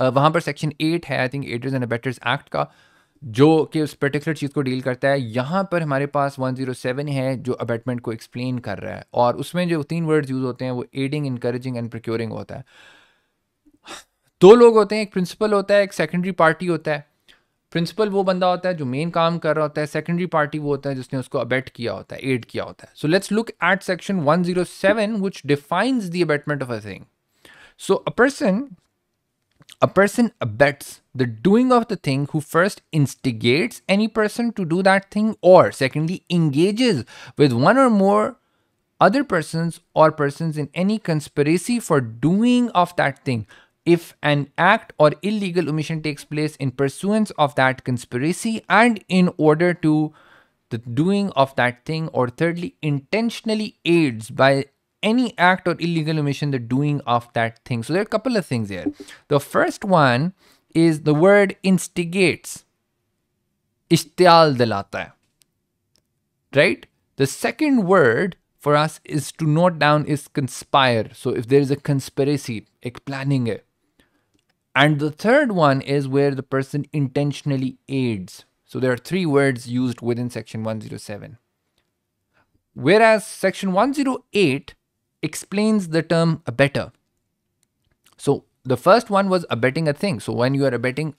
uh, वहाँ पर सेक्शन एट है I think aiders and abettors act का जो कि उस पर्टिकुलर चीज़ को डील करता है यहाँ पर हमारे पास 107 है जो अबेटमेंट को एक्सप्लेन कर रहा है और उसमें जो तीन वर्ड्स यूज़ होते हैं वो एडिंग इनकरेजिंग एंड प्रोक्योरिंग होता है दो लोग होते हैं एक प्रिंसिपल होता है एक सेकेंडरी पार्टी होता है प्रिंसिपल वो बंदा होता है जो मेन काम कर रहा होता है सेकेंडरी पार्टी वो होता है जिसने उसको अबेट किया होता है एड किया होता है so let's look at section 107 which defines the abetment of a thing so a person A person abets the doing of the thing who first instigates any person to do that thing, or secondly, engages with one or more other persons or persons in any conspiracy for doing of that thing if an act or illegal omission takes place in pursuance of that conspiracy and in order to the doing of that thing, or thirdly, intentionally aids by any act or illegal omission the doing of that thing. So there are a couple of things here. The first one is the word instigates. Ishtial delata. Right? The second word for us is to note down is conspire. So if there is a conspiracy, ek planning and the third one is where the person intentionally aids. So there are three words used within section 107. Whereas section 108 explains the term abettor. So the first one was abetting a thing. So when you are abetting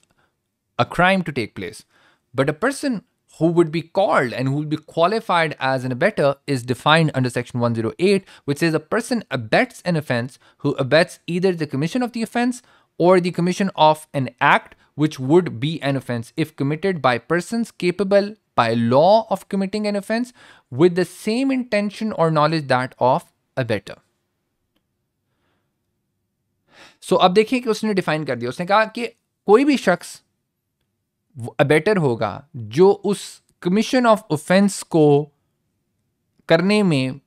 a crime to take place, but a person who would be called and who would be qualified as an abettor is defined under section 108, which says a person abets an offense who abets either the commission of the offense or the commission of an act which would be an offense if committed by persons capable by law of committing an offense with the same intention or knowledge that of a better. so, अब देखिए कि उसने define कर दिया उसने कहा कि कोई भी शख्स बेटर होगा जो उस commission of offence को करने में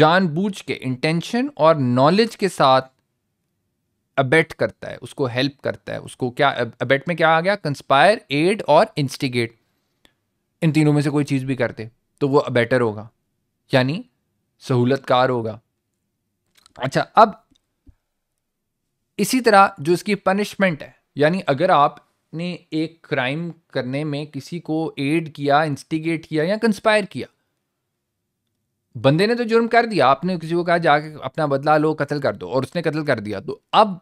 जानबूझ के इंटेंशन और नॉलेज के साथ अबेट करता है उसको हेल्प करता है उसको क्या अबेट में क्या आ गया कंस्पायर एड और इंस्टिगेट इन तीनों में से कोई चीज़ भी करते तो वो अबेटर होगा यानी सहूलतकार होगा अच्छा अब इसी तरह जो इसकी पनिशमेंट है यानी अगर आपने एक क्राइम करने में किसी को एड किया इंस्टिगेट किया या कंस्पायर किया बंदे ने तो जुर्म कर दिया आपने किसी को कहा जाके अपना बदला लो कत्ल कर दो और उसने कत्ल कर दिया तो अब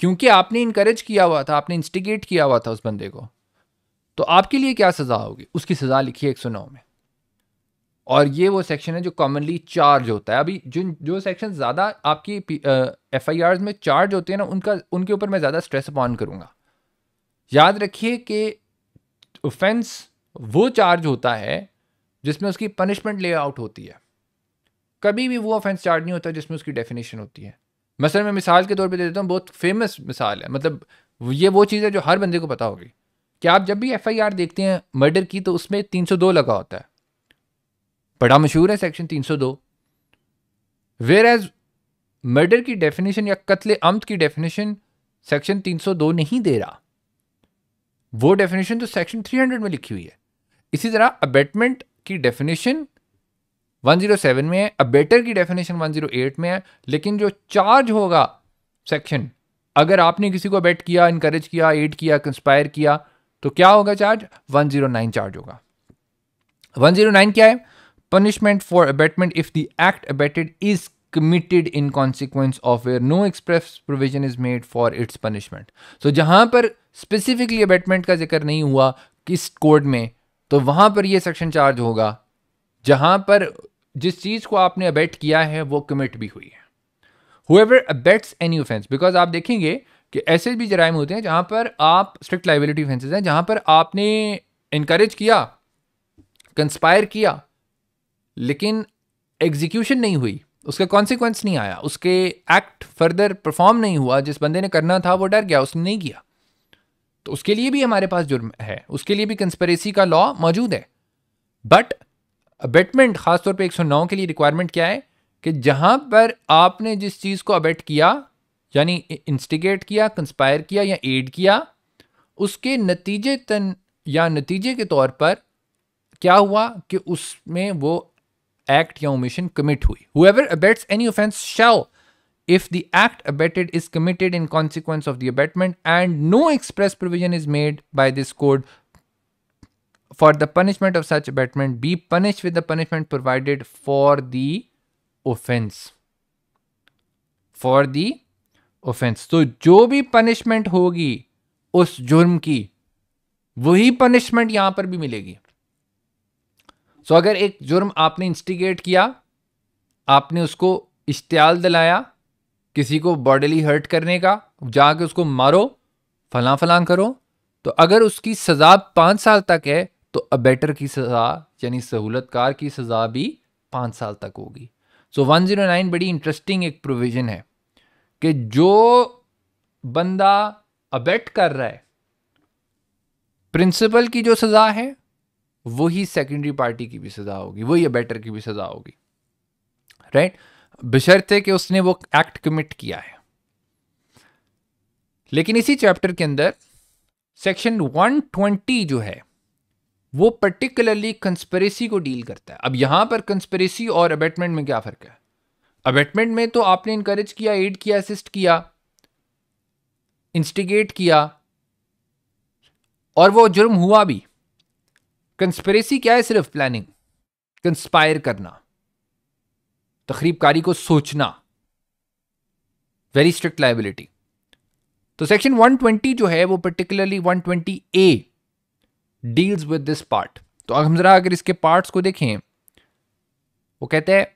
क्योंकि आपने इंकरेज किया हुआ था आपने इंस्टिगेट किया हुआ था उस बंदे को तो आपके लिए क्या सज़ा होगी उसकी सज़ा लिखी है एक सौ नौ में और ये वो सेक्शन है जो कॉमनली चार्ज होता है अभी जिन जो सेक्शन ज़्यादा आपकी एफ आई आर में चार्ज होते हैं ना उनका उनके ऊपर मैं ज़्यादा स्ट्रेस अपॉन करूँगा याद रखिए कि ऑफेंस वो चार्ज होता है जिसमें उसकी पनिशमेंट लेआउट होती है कभी भी वो ऑफेंस चार्ज नहीं होता जिसमें उसकी डेफिनेशन होती है मसलन मैं मिसाल के तौर पे दे देता हूँ बहुत फेमस मिसाल है मतलब ये वो चीज़ है जो हर बंदे को पता होगी कि आप जब भी एफ आई आर देखते हैं मर्डर की तो उसमें तीन सौ दो लगा होता है बड़ा मशहूर है सेक्शन तीन सौ दो वेयर एज मर्डर की डेफिनेशन या कत्ल अम्त की डेफिनेशन सेक्शन 302 नहीं दे रहा वो डेफिनेशन तो सेक्शन 300 में लिखी हुई है इसी तरह अबेटमेंट की डेफिनेशन 107 में है अबेटर की डेफिनेशन 108 में है लेकिन जो चार्ज होगा सेक्शन अगर आपने किसी को अबेट किया इनकरेज किया एड किया कंस्पायर किया तो क्या होगा चार्ज 109 चार्ज होगा 109 क्या है punishment for abetment if the act abetted is committed in consequence of where no express provision is made for its punishment so जहां पर स्पेसिफिकली अबेटमेंट का जिक्र नहीं हुआ किस कोड में तो वहां पर यह सेक्शन चार्ज होगा जहां पर जिस चीज को आपने अबेट किया है वो कमिट भी हुई है whoever abets any offence because आप देखेंगे कि ऐसे भी जराइम होते हैं जहां पर आप स्ट्रिक्ट लाइबिलिटी ऑफेंसेज हैं जहां पर आपने इनक्रेज किया कंस्पायर किया लेकिन एग्जीक्यूशन नहीं हुई उसका कॉन्सिक्वेंस नहीं आया उसके एक्ट फर्दर परफॉर्म नहीं हुआ जिस बंदे ने करना था वो डर गया उसने नहीं किया तो उसके लिए भी हमारे पास जुर्म है उसके लिए भी कंस्परेसी का लॉ मौजूद है बट अबेटमेंट खासतौर पे 109 के लिए रिक्वायरमेंट क्या है कि जहाँ पर आपने जिस चीज़ को अबेट किया यानी इंस्टिगेट किया कंस्पायर किया या एड किया उसके नतीजे तन या नतीजे के तौर पर क्या हुआ कि उसमें वो एक्ट या ओमिशन कमिट हुई whoever abets any offence shall if the act abetted is committed in consequence of the abetment and no express provision is made by this code For the punishment of such abatement, be punished with the punishment provided for the offense. For the offence तो जो भी punishment होगी उस जुर्म की वही punishment यहां पर भी मिलेगी सो so, अगर एक जुर्म आपने इंस्टिगेट किया आपने उसको इश्तियाल दिलाया किसी को बॉडीली हर्ट करने का जाके उसको मारो फलां फलां करो तो अगर उसकी सजा पांच साल तक है तो अबेटर की सज़ा यानी सहूलतकार की सज़ा भी पाँच साल तक होगी सो वन ज़ीरो नाइन बड़ी इंटरेस्टिंग एक प्रोविज़न है कि जो बंदा अबेट कर रहा है प्रिंसिपल की जो सज़ा है वही सेकेंडरी पार्टी की भी सज़ा होगी वही अबेटर की भी सज़ा होगी राइट बशर्ते कि उसने वो एक्ट कमिट किया है लेकिन इसी चैप्टर के अंदर सेक्शन 120 जो है वो पर्टिकुलरली कंस्परेसी को डील करता है अब यहाँ पर कंस्परेसी और अबेटमेंट में क्या फ़र्क है अबेटमेंट में तो आपने इंकरेज किया एड किया असिस्ट किया इंस्टिगेट किया और वो जुर्म हुआ भी कंस्परेसी क्या है सिर्फ प्लानिंग कंस्पायर करना तकरीबकारी को सोचना वेरी स्ट्रिक्ट लाइबिलिटी तो सेक्शन 120 जो है वो particularly 120 A deals with this part तो हम ज़रा अगर इसके पार्ट्स को देखें वो कहते हैं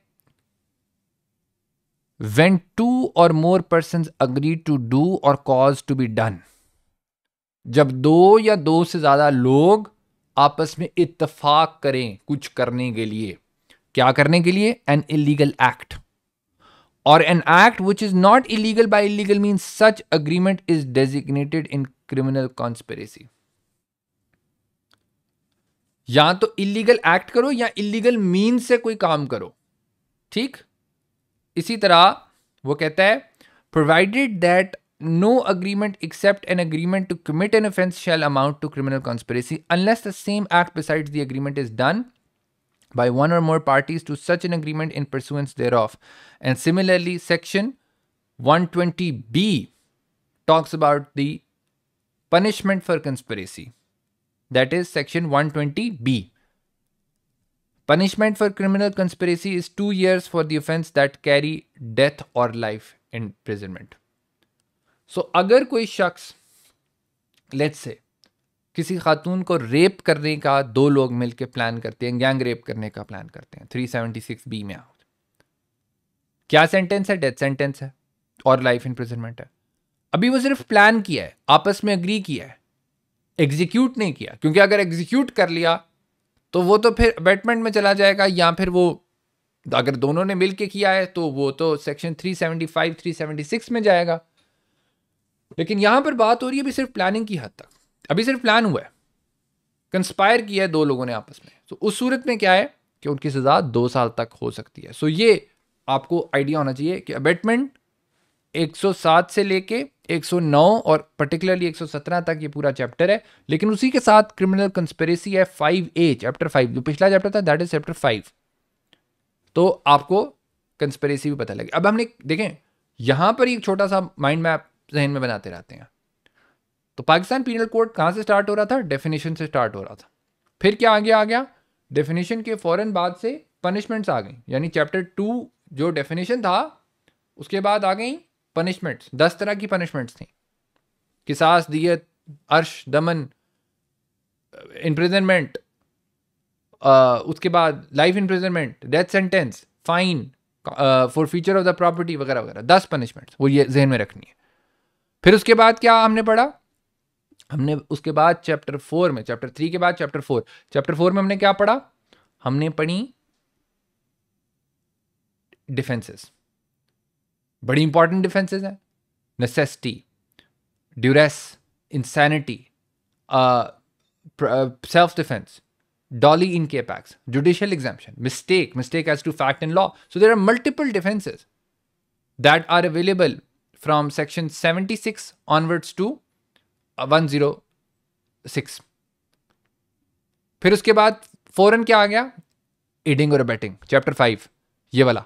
when two or more person agree to do or cause to be done जब दो या दो से ज़्यादा लोग आपस में इतफाक करें कुछ करने के लिए क्या करने के लिए an illegal act or an act which is not illegal by illegal mean such agreement is designated in criminal conspiracy या तो इलीगल एक्ट करो या इलीगल मीन से कोई काम करो ठीक इसी तरह वो कहता है provided that no agreement except an agreement to commit an offence shall amount to criminal conspiracy unless the same act beside the agreement is done by one or more parties to such an agreement in pursuance thereof and similarly section one twenty B talks about the punishment for conspiracy is section 120 B punishment for criminal conspiracy is two years for the offense that carry death or life imprisonment so अगर कोई शख्स let's say किसी खातून को rape करने का दो लोग मिलकर प्लान करते हैं गैंग रेप करने का प्लान करते हैं 376 बी में आओ क्या सेंटेंस है डेथ सेंटेंस है और लाइफ इंप्रिजनमेंट है अभी वो सिर्फ प्लान किया है आपस में अग्री किया है एग्जीक्यूट नहीं किया क्योंकि अगर एग्जीक्यूट कर लिया तो वो तो फिर अबेटमेंट में चला जाएगा या फिर वो अगर दोनों ने मिल के किया है तो वो तो सेक्शन 375 376 में जाएगा लेकिन यहाँ पर बात हो रही है अभी सिर्फ प्लानिंग की हद तक अभी सिर्फ प्लान हुआ है कंस्पायर किया है दो लोगों ने आपस में तो उस सूरत में क्या है कि उनकी सज़ा दो साल तक हो सकती है सो ये आपको आइडिया होना चाहिए कि अबेटमेंट 107 से लेके 109 और पर्टिकुलरली 117 तक ये पूरा चैप्टर है लेकिन उसी के साथ क्रिमिनल कंस्पेरेसी है 5A चैप्टर 5 जो पिछला चैप्टर था दैट इज चैप्टर 5 तो आपको कंस्पेरेसी भी पता लगे अब हमने देखें यहां पर एक छोटा सा माइंड मैप जहन में बनाते रहते हैं तो पाकिस्तान पीनल कोड कहां से स्टार्ट हो रहा था डेफिनेशन से स्टार्ट हो रहा था फिर क्या आगे आ गया डेफिनेशन के फ़ौरन बाद से पनिशमेंट्स आ गई यानी चैप्टर टू जो डेफिनेशन था उसके बाद आ गई पनिशमेंट्स दस तरह की पनिशमेंट्स थी किसास दियत अर्श दमन इम्प्रिजनमेंट उसके बाद life imprisonment death sentence fine forfeiture of the property वगैरह वगैरह दस पनिशमेंट्स वो ये जहन में रखनी है फिर उसके बाद क्या हमने पढ़ा हमने उसके बाद चैप्टर फोर में चैप्टर थ्री के बाद चैप्टर फोर चैप्टर फोर में हमने क्या पढ़ा हमने पढ़ी डिफेंसेस बड़ी important defenses are necessity, duress, insanity, uh, uh, self-defense, dolly in capex judicial exemption mistake mistake as to fact and law so there are multiple defenses that are available from section 76 onwards to uh, 106 फिर उसके बाद फौरन क्या आ गया adding और betting chapter five ये वाला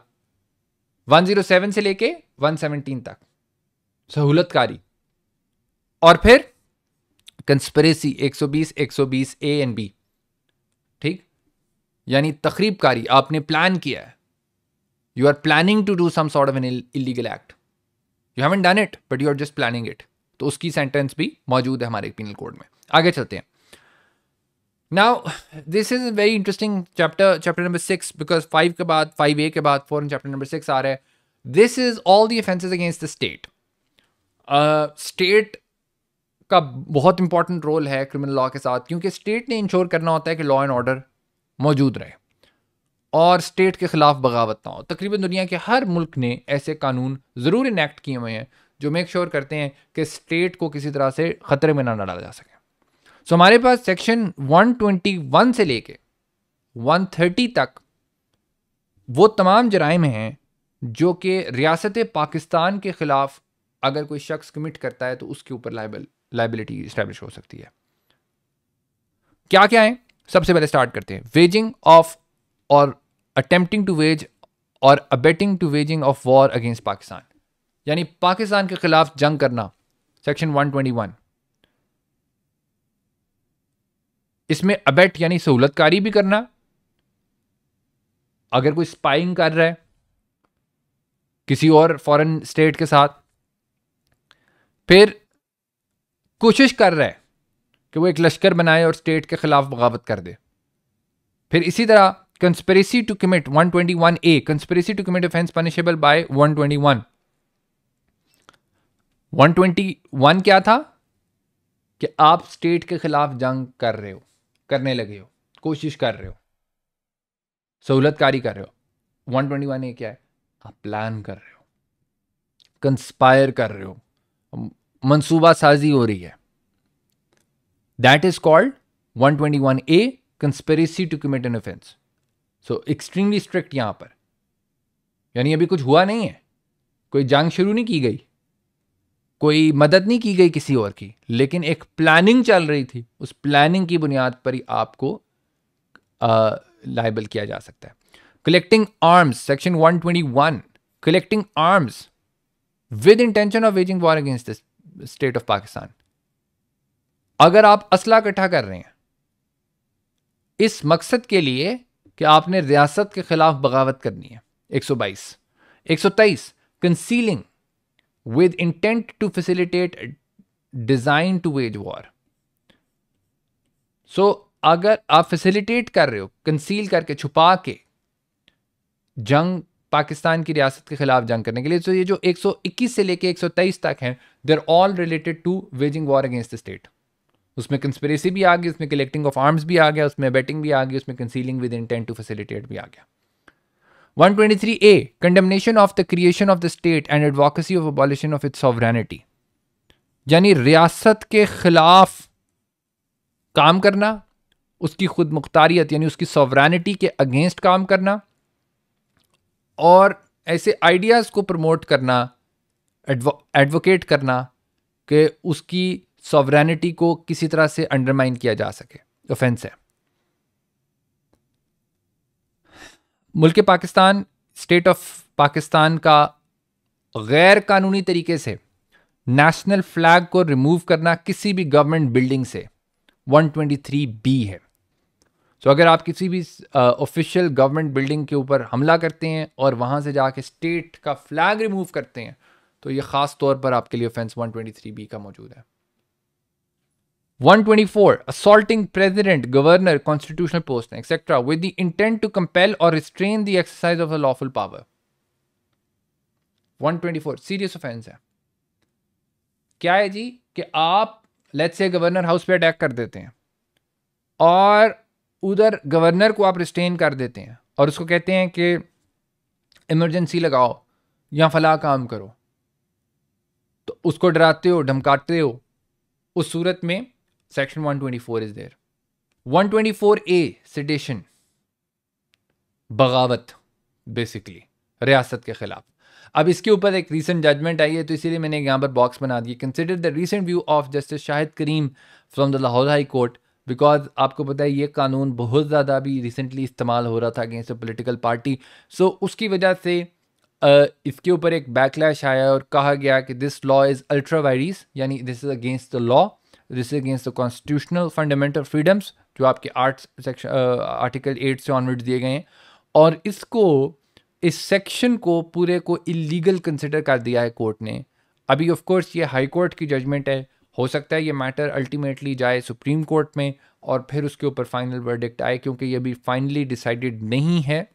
107 से लेके 117 तक सहूलतकारी और फिर कंस्परेसी 120 120 ए एंड बी ठीक यानी तकरीबकारी आपने प्लान किया है you are planning to do some sort of an illegal act you haven't done it but you are just planning it तो उसकी सेंटेंस भी मौजूद है हमारे पिनल कोड में आगे चलते हैं now this is a very interesting chapter chapter number six because five के बाद फाइव ए के बाद फौरन चैप्टर नंबर सिक्स आ रहा है this is all the offences against the state state का बहुत इंपॉर्टेंट रोल है क्रिमिनल लॉ के साथ क्योंकि स्टेट ने इंश्योर करना होता है कि लॉ एंड ऑर्डर मौजूद रहे और स्टेट के ख़िलाफ़ बगावत ना हो तकरीबन दुनिया के हर मुल्क ने ऐसे कानून ज़रूर इनेक्ट किए हुए हैं जो मेक श्योर करते हैं कि स्टेट को किसी तरह से ख़तरे में ना डाला जा सके सो हमारे पास सेक्शन 121 से लेके 130 तक वो तमाम जराइम हैं जो कि रियासत पाकिस्तान के ख़िलाफ़ अगर कोई शख्स कमिट करता है तो उसके ऊपर लाइबल लाइबिलिटी इस्टेब्लिश हो सकती है क्या क्या है सबसे पहले स्टार्ट करते हैं waging of or attempting to wage or abetting to waging of war against Pakistan यानी पाकिस्तान के खिलाफ जंग करना सेक्शन 121 इसमें अबेट यानी सहूलतकारी भी करना अगर कोई स्पाइंग कर रहा है किसी और फॉरेन स्टेट के साथ फिर कोशिश कर रहा है कि वो एक लश्कर बनाए और स्टेट के खिलाफ बगावत कर दे फिर इसी तरह conspiracy to commit 121 A conspiracy to commit offence punishable by 121 121 क्या था कि आप स्टेट के खिलाफ जंग कर रहे हो करने लगे हो कोशिश कर रहे हो सहूलतकारी कर रहे हो वन ट्वेंटी वन ए क्या है आप प्लान कर रहे हो कंस्पायर कर रहे हो मनसूबा साजी हो रही है that is called one twenty one A conspiracy to commit an offence so extremely strict यहां पर यानी अभी कुछ हुआ नहीं है कोई जंग शुरू नहीं की गई कोई मदद नहीं की गई किसी और की लेकिन एक प्लानिंग चल रही थी उस प्लानिंग की बुनियाद पर ही आपको लाइबल किया जा सकता है collecting arms section 121 collecting arms with intention of waging war against the state of Pakistan अगर आप असला इकट्ठा कर रहे हैं इस मकसद के लिए कि आपने रियासत के खिलाफ बगावत करनी है 122 123 concealing with intent to facilitate design to wage war so अगर आप फैसिलिटेट कर रहे हो कंसील करके छुपा के जंग पाकिस्तान की रियासत के खिलाफ जंग करने के लिए तो ये जो 121 से लेके 123 तक हैं they are all related to waging war against the state उसमें कंस्पिरेसी भी आ गई उसमें कलेक्टिंग ऑफ आर्म्स भी आ गया उसमें बैटिंग भी आ गई उसमें concealing with intent to facilitate भी आ गया 123a condemnation of the creation of the state and advocacy of abolition of its sovereignty यानी रियासत के खिलाफ काम करना उसकी खुद मुख्तारियत यानी उसकी सॉवरानिटी के अगेंस्ट काम करना और ऐसे आइडियाज़ को प्रमोट करना एडवोकेट करना कि उसकी सॉवरानिटी को किसी तरह से अंडरमाइन किया जा सके ऑफेंस है मुल्क पाकिस्तान स्टेट ऑफ पाकिस्तान का गैर कानूनी तरीके से नेशनल फ्लैग को रिमूव करना किसी भी गवर्नमेंट बिल्डिंग से 123 बी है सो so, अगर आप किसी भी ऑफिशियल गवर्नमेंट बिल्डिंग के ऊपर हमला करते हैं और वहाँ से जाके स्टेट का फ्लैग रिमूव करते हैं तो ये ख़ास तौर पर आपके लिए ऑफेंस 123 बी का मौजूद है 124 assaulting president governor constitutional post etc with the intent to compel or restrain the exercise of a lawful power 124 serious offense kya hai ji ki aap let's say governor house pe attack kar dete hain aur udhar governor ko aap restrain kar dete hain aur usko kehte hain ki emergency lagao ya fala kaam karo to usko उसको ho dhamkate ho हो उस सूरत में section 124 there 124 A sedition. बगावत basically रियासत के खिलाफ अब इसके ऊपर एक रीसेंट जजमेंट आई है तो इसीलिए मैंने यहाँ पर बॉक्स बना दी consider the recent view of justice Shahid Karim from the Lahore high court because आपको पता है ये कानून बहुत ज़्यादा अभी रिसेंटली इस्तेमाल हो रहा था अगेंस्ट पोलिटिकल पार्टी सो उसकी वजह से इसके ऊपर एक बैकलैश आया और कहा गया कि this law is ultra vires यानी this is against the law this against the constitutional fundamental freedoms जो आपके आर्ट सेक्शन आर्टिकल एट से ऑनवर्ड दिए गए हैं और इसको इस सेक्शन को पूरे को इलीगल कंसिडर कर दिया है कोर्ट ने अभी ऑफ कोर्स ये हाई कोर्ट की जजमेंट है हो सकता है ये मैटर अल्टीमेटली जाए सुप्रीम कोर्ट में और फिर उसके ऊपर फाइनल वर्डिक्ट आए क्योंकि ये अभी फाइनली डिसाइडेड नहीं है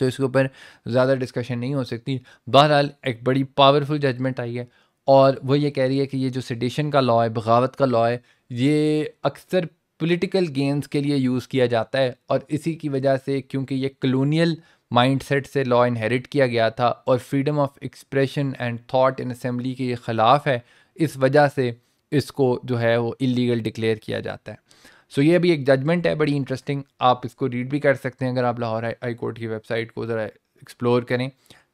तो इसके ऊपर ज़्यादा डिस्कशन नहीं हो सकती बहरहाल एक बड़ी पावरफुल जजमेंट आई है और वो ये कह रही है कि ये जो सडिशन का लॉ है बगावत का लॉ है ये अक्सर पॉलिटिकल गेम्स के लिए यूज़ किया जाता है और इसी की वजह से क्योंकि ये कलोनियल माइंडसेट से लॉ इनहेरिट किया गया था और freedom of expression and thought in assembly के ख़िलाफ़ है इस वजह से इसको जो है वो इलीगल डिक्लेयर किया जाता है सो so, ये अभी एक जजमेंट है बड़ी इंटरेस्टिंग आप इसको रीड भी कर सकते हैं अगर आप लाहौर हाई कोर्ट की वेबसाइट को ज़रा एक्सप्लोर करें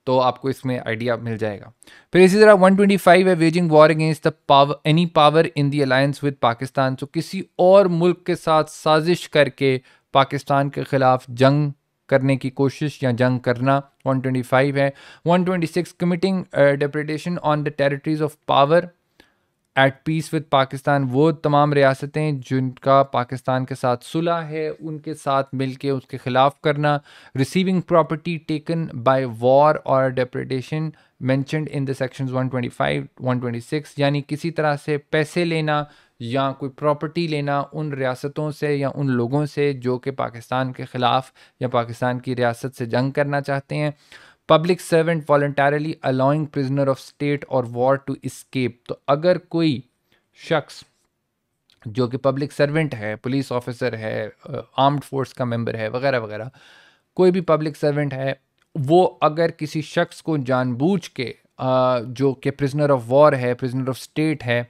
तो आपको इसमें आइडिया मिल जाएगा फिर इसी तरह 125 है waging war against the power any power in the alliance with Pakistan तो किसी और मुल्क के साथ साजिश करके पाकिस्तान के ख़िलाफ़ जंग करने की कोशिश या जंग करना 125 है 126 committing depredation on the territories of power at peace with Pakistan वो तमाम रियासतें जिनका पाकिस्तान के साथ सुलह है उनके साथ मिलके उसके ख़िलाफ़ करना receiving property taken by war or depredation mentioned in the section 125, 126 यानी किसी तरह से पैसे लेना या कोई प्रॉपर्टी लेना उन रियासतों से या उन लोगों से जो कि पाकिस्तान के ख़िलाफ़ या पाकिस्तान की रियासत से जंग करना चाहते हैं public servant voluntarily allowing prisoner of state or war to escape तो अगर कोई शख्स जो कि पब्लिक सर्वेंट है पुलिस ऑफिसर है आर्म्ड फोर्स का मेंबर है वगैरह वगैरह कोई भी पब्लिक सर्वेंट है वो अगर किसी शख्स को जानबूझ के जो कि प्रिजनर ऑफ वॉर है प्रिजनर ऑफ स्टेट है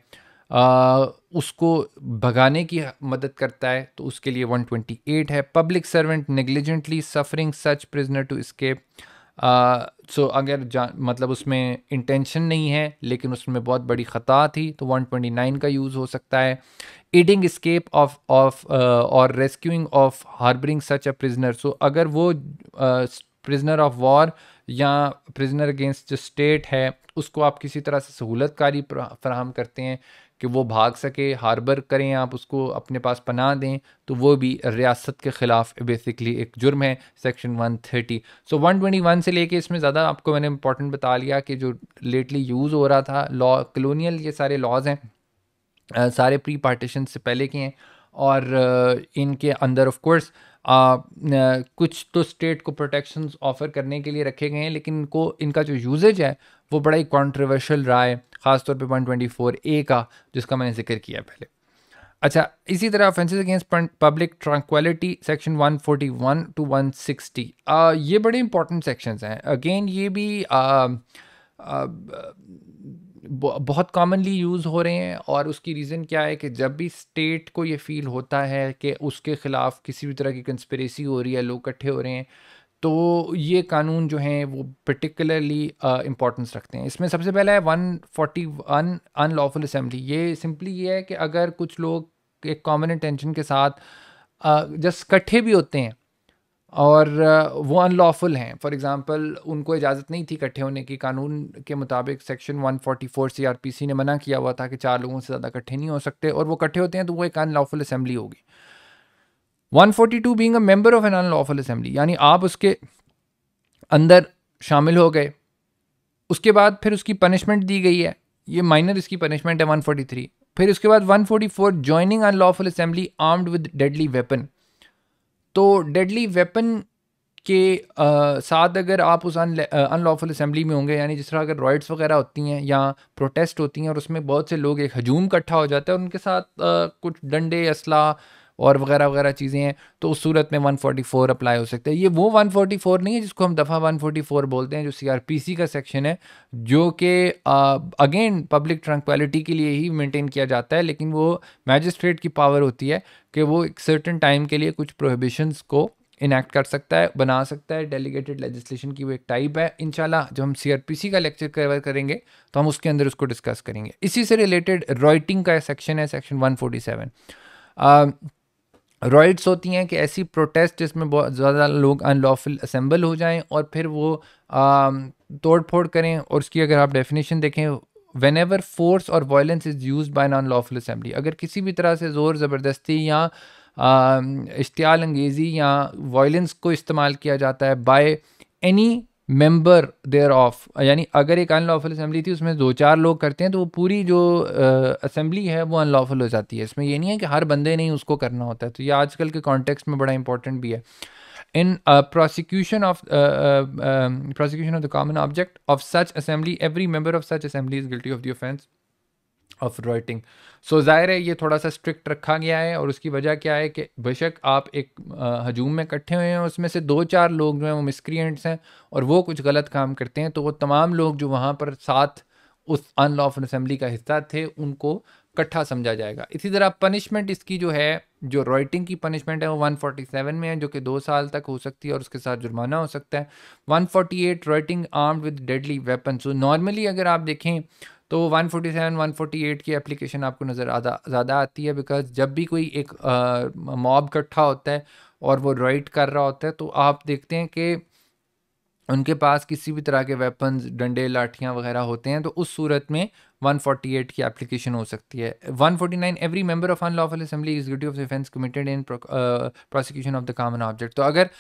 आ, उसको भगाने की मदद करता है तो उसके लिए 128 है public servant negligently suffering such prisoner to escape so so, अगर मतलब उसमें इंटेंशन नहीं है लेकिन उसमें बहुत बड़ी ख़ता थी तो 129 का यूज़ हो सकता है aiding escape of of or rescuing of harbouring such a prisoner so अगर वो प्रिजनर ऑफ वॉर या प्रिजनर अगेंस्ट जो स्टेट है उसको आप किसी तरह से सहूलत कारी फ्राहम करते हैं कि वो भाग सके हार्बर करें आप उसको अपने पास पना दें तो वो भी रियासत के ख़िलाफ़ बेसिकली एक जुर्म है section 130 so one twenty one से लेके इसमें ज़्यादा आपको मैंने इंपॉर्टेंट बता लिया कि जो लेटली यूज़ हो रहा था लॉ कलोनियल ये सारे लॉज हैं आ, सारे प्री पार्टीशन से पहले के हैं और इनके अंदर ऑफ कोर्स आ, कुछ तो स्टेट को प्रोटेक्शंस ऑफ़र करने के लिए रखे गए हैं लेकिन इनको इनका जो यूजेज है वो बड़ा ही कॉन्ट्रोवर्शल रहा है खासतौर पे फोर ए का जिसका मैंने जिक्र किया पहले अच्छा इसी तरह offences against public tranquillity section 141 to 160 आ, ये बड़े इंपॉर्टेंट सेक्शंस हैं अगेन ये भी आ, आ, बहुत कॉमनली यूज़ हो रहे हैं और उसकी रीज़न क्या है कि जब भी स्टेट को ये फील होता है कि उसके ख़िलाफ़ किसी भी तरह की कंस्परेसी हो रही है लोग इकट्ठे हो रहे हैं तो ये कानून जो हैं वो पर्टिकुलरली इम्पोर्टेंस uh, रखते हैं इसमें सबसे पहला है one forty one unlawful assembly ये सिंपली ये है कि अगर कुछ लोग एक कॉमन इंटेंशन के साथ uh, जस्ट इकट्ठे भी होते हैं और uh, वो अनलॉफुल हैं फॉर एग्ज़ाम्पल उनको इजाज़त नहीं थी इकट्ठे होने की कानून के मुताबिक सेक्शन 144 सी ने मना किया हुआ था कि चार लोगों से ज़्यादा इकट्ठे नहीं हो सकते और वो इकट्ठे होते हैं तो वो एक अनलॉफुल असम्बली होगी 142 being a member of an unlawful assembly यानी आप उसके अंदर शामिल हो गए उसके बाद फिर उसकी पनिशमेंट दी गई है ये माइनर इसकी पनिशमेंट है 143 फिर उसके बाद 144 joining unlawful assembly armed with deadly weapon तो डेडली वेपन के आ, साथ अगर आप उस अनलॉफुल असेंबली में होंगे यानी जिस तरह अगर रॉइड्स वगैरह होती हैं या प्रोटेस्ट होती हैं और उसमें बहुत से लोग एक हजूम इकट्ठा हो जाता है उनके साथ आ, कुछ डंडे असला और वगैरह वगैरह चीज़ें हैं तो उस सूरत में 144 अप्लाई हो सकता है ये वो 144 नहीं है जिसको हम दफ़ा 144 बोलते हैं जो सीआरपीसी का सेक्शन है जो कि अगेन पब्लिक ट्रंक्वालिटी के लिए ही मेंटेन किया जाता है लेकिन वो मैजिस्ट्रेट की पावर होती है कि वो एक सर्टन टाइम के लिए कुछ प्रोहिबिशंस को इनैक्ट कर सकता है बना सकता है डेलीगेटेड लेजिस्लेशन की वो एक टाइप है इनशाला जब हम सी का लेक्चर कवर करेंगे तो हम उसके अंदर उसको डिस्कस करेंगे इसी से रिलेटेड रॉइटिंग का सेक्शन है सेक्शन 147 फोर्टी रॉयट्स होती हैं कि ऐसी प्रोटेस्ट जिसमें बहुत ज़्यादा लोग अनलॉफुल असम्बल हो जाएं और फिर वो तोड़ फोड़ करें और उसकी अगर आप डेफिनेशन देखें whenever force or violence is used by non lawful assembly अगर किसी भी तरह से ज़ोर ज़बरदस्ती या इश्तियाल अंगेज़ी या वायलेंस को इस्तेमाल किया जाता है by any member thereof यानी अगर एक अनलॉफुल असेंबली थी उसमें दो चार लोग करते हैं तो वो पूरी जो असेंबली है वो अनलॉफुल हो जाती है इसमें ये नहीं है कि हर बंदे नहीं उसको करना होता है तो ये आजकल के कॉन्टेक्स्ट में बड़ा इंपॉर्टेंट भी है in prosecution of prosecution of the common object of such assembly every member of such assembly is guilty of the offence of rioting so ज़ाहिर है ये थोड़ा सा स्ट्रिक्ट रखा गया है और उसकी वजह क्या है कि बेशक आप एक हजूम में इकट्ठे हुए हैं उसमें से दो चार लोग जो हैं वो मिसक्रियंट्स हैं और वो कुछ गलत काम करते हैं तो वो तमाम लोग जो वहाँ पर साथ उस अनलॉफुल असम्बली का हिस्सा थे उनको कट्ठा समझा जाएगा इसी तरह पनिशमेंट इसकी जो है जो रॉइटिंग की पनिशमेंट है वो 147 में है जो कि दो साल तक हो सकती है और उसके साथ जुर्माना हो सकता है 148 rioting armed with deadly weapon so normally अगर आप देखें तो 147 148 की एप्लीकेशन आपको नज़र आदा ज़्यादा आती है बिकॉज जब भी कोई एक मॉब इकट्ठा होता है और वो राइट कर रहा होता है तो आप देखते हैं कि उनके पास किसी भी तरह के वेपन्स डंडे लाठियाँ वगैरह होते हैं तो उस सूरत में 148 की एप्लीकेशन हो सकती है 149 every member of unlawful assembly is guilty of defence committed in prosecution of the common object तो अगर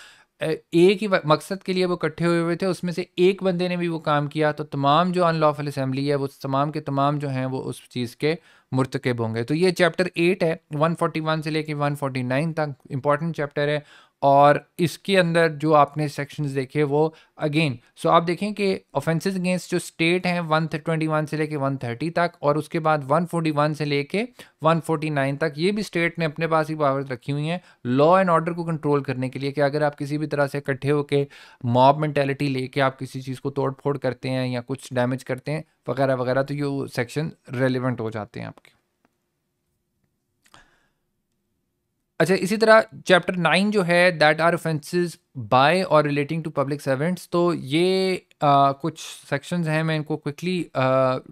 एक ही मकसद के लिए वो इकट्ठे हुए हुए थे उसमें से एक बंदे ने भी वो काम किया तो तमाम जो अनलॉफुल असम्बली है वो तमाम के तमाम जो हैं वो उस चीज़ के मुरतकब होंगे तो ये चैप्टर एट है 141 से लेके 149 तक इंपॉर्टेंट चैप्टर है और इसके अंदर जो आपने सेक्शंस देखे वो अगेन सो आप देखें कि ऑफेंसेस अगेंस्ट जो स्टेट हैं 121 से लेके 130 तक और उसके बाद 141 से लेके 149 तक ये भी स्टेट ने अपने पास ही पावर रखी हुई हैं लॉ एंड ऑर्डर को कंट्रोल करने के लिए कि अगर आप किसी भी तरह से इकट्ठे होकर मॉब मैंटेलिटी लेके आप किसी चीज़ को तोड़ फोड़ करते हैं या कुछ डैमेज करते हैं वगैरह वगैरह तो ये सेक्शन रेलिवेंट हो जाते हैं आपके अच्छा इसी तरह चैप्टर नाइन जो है that are offences by or relating to public servants तो ये आ, कुछ सेक्शंस हैं मैं इनको क्विकली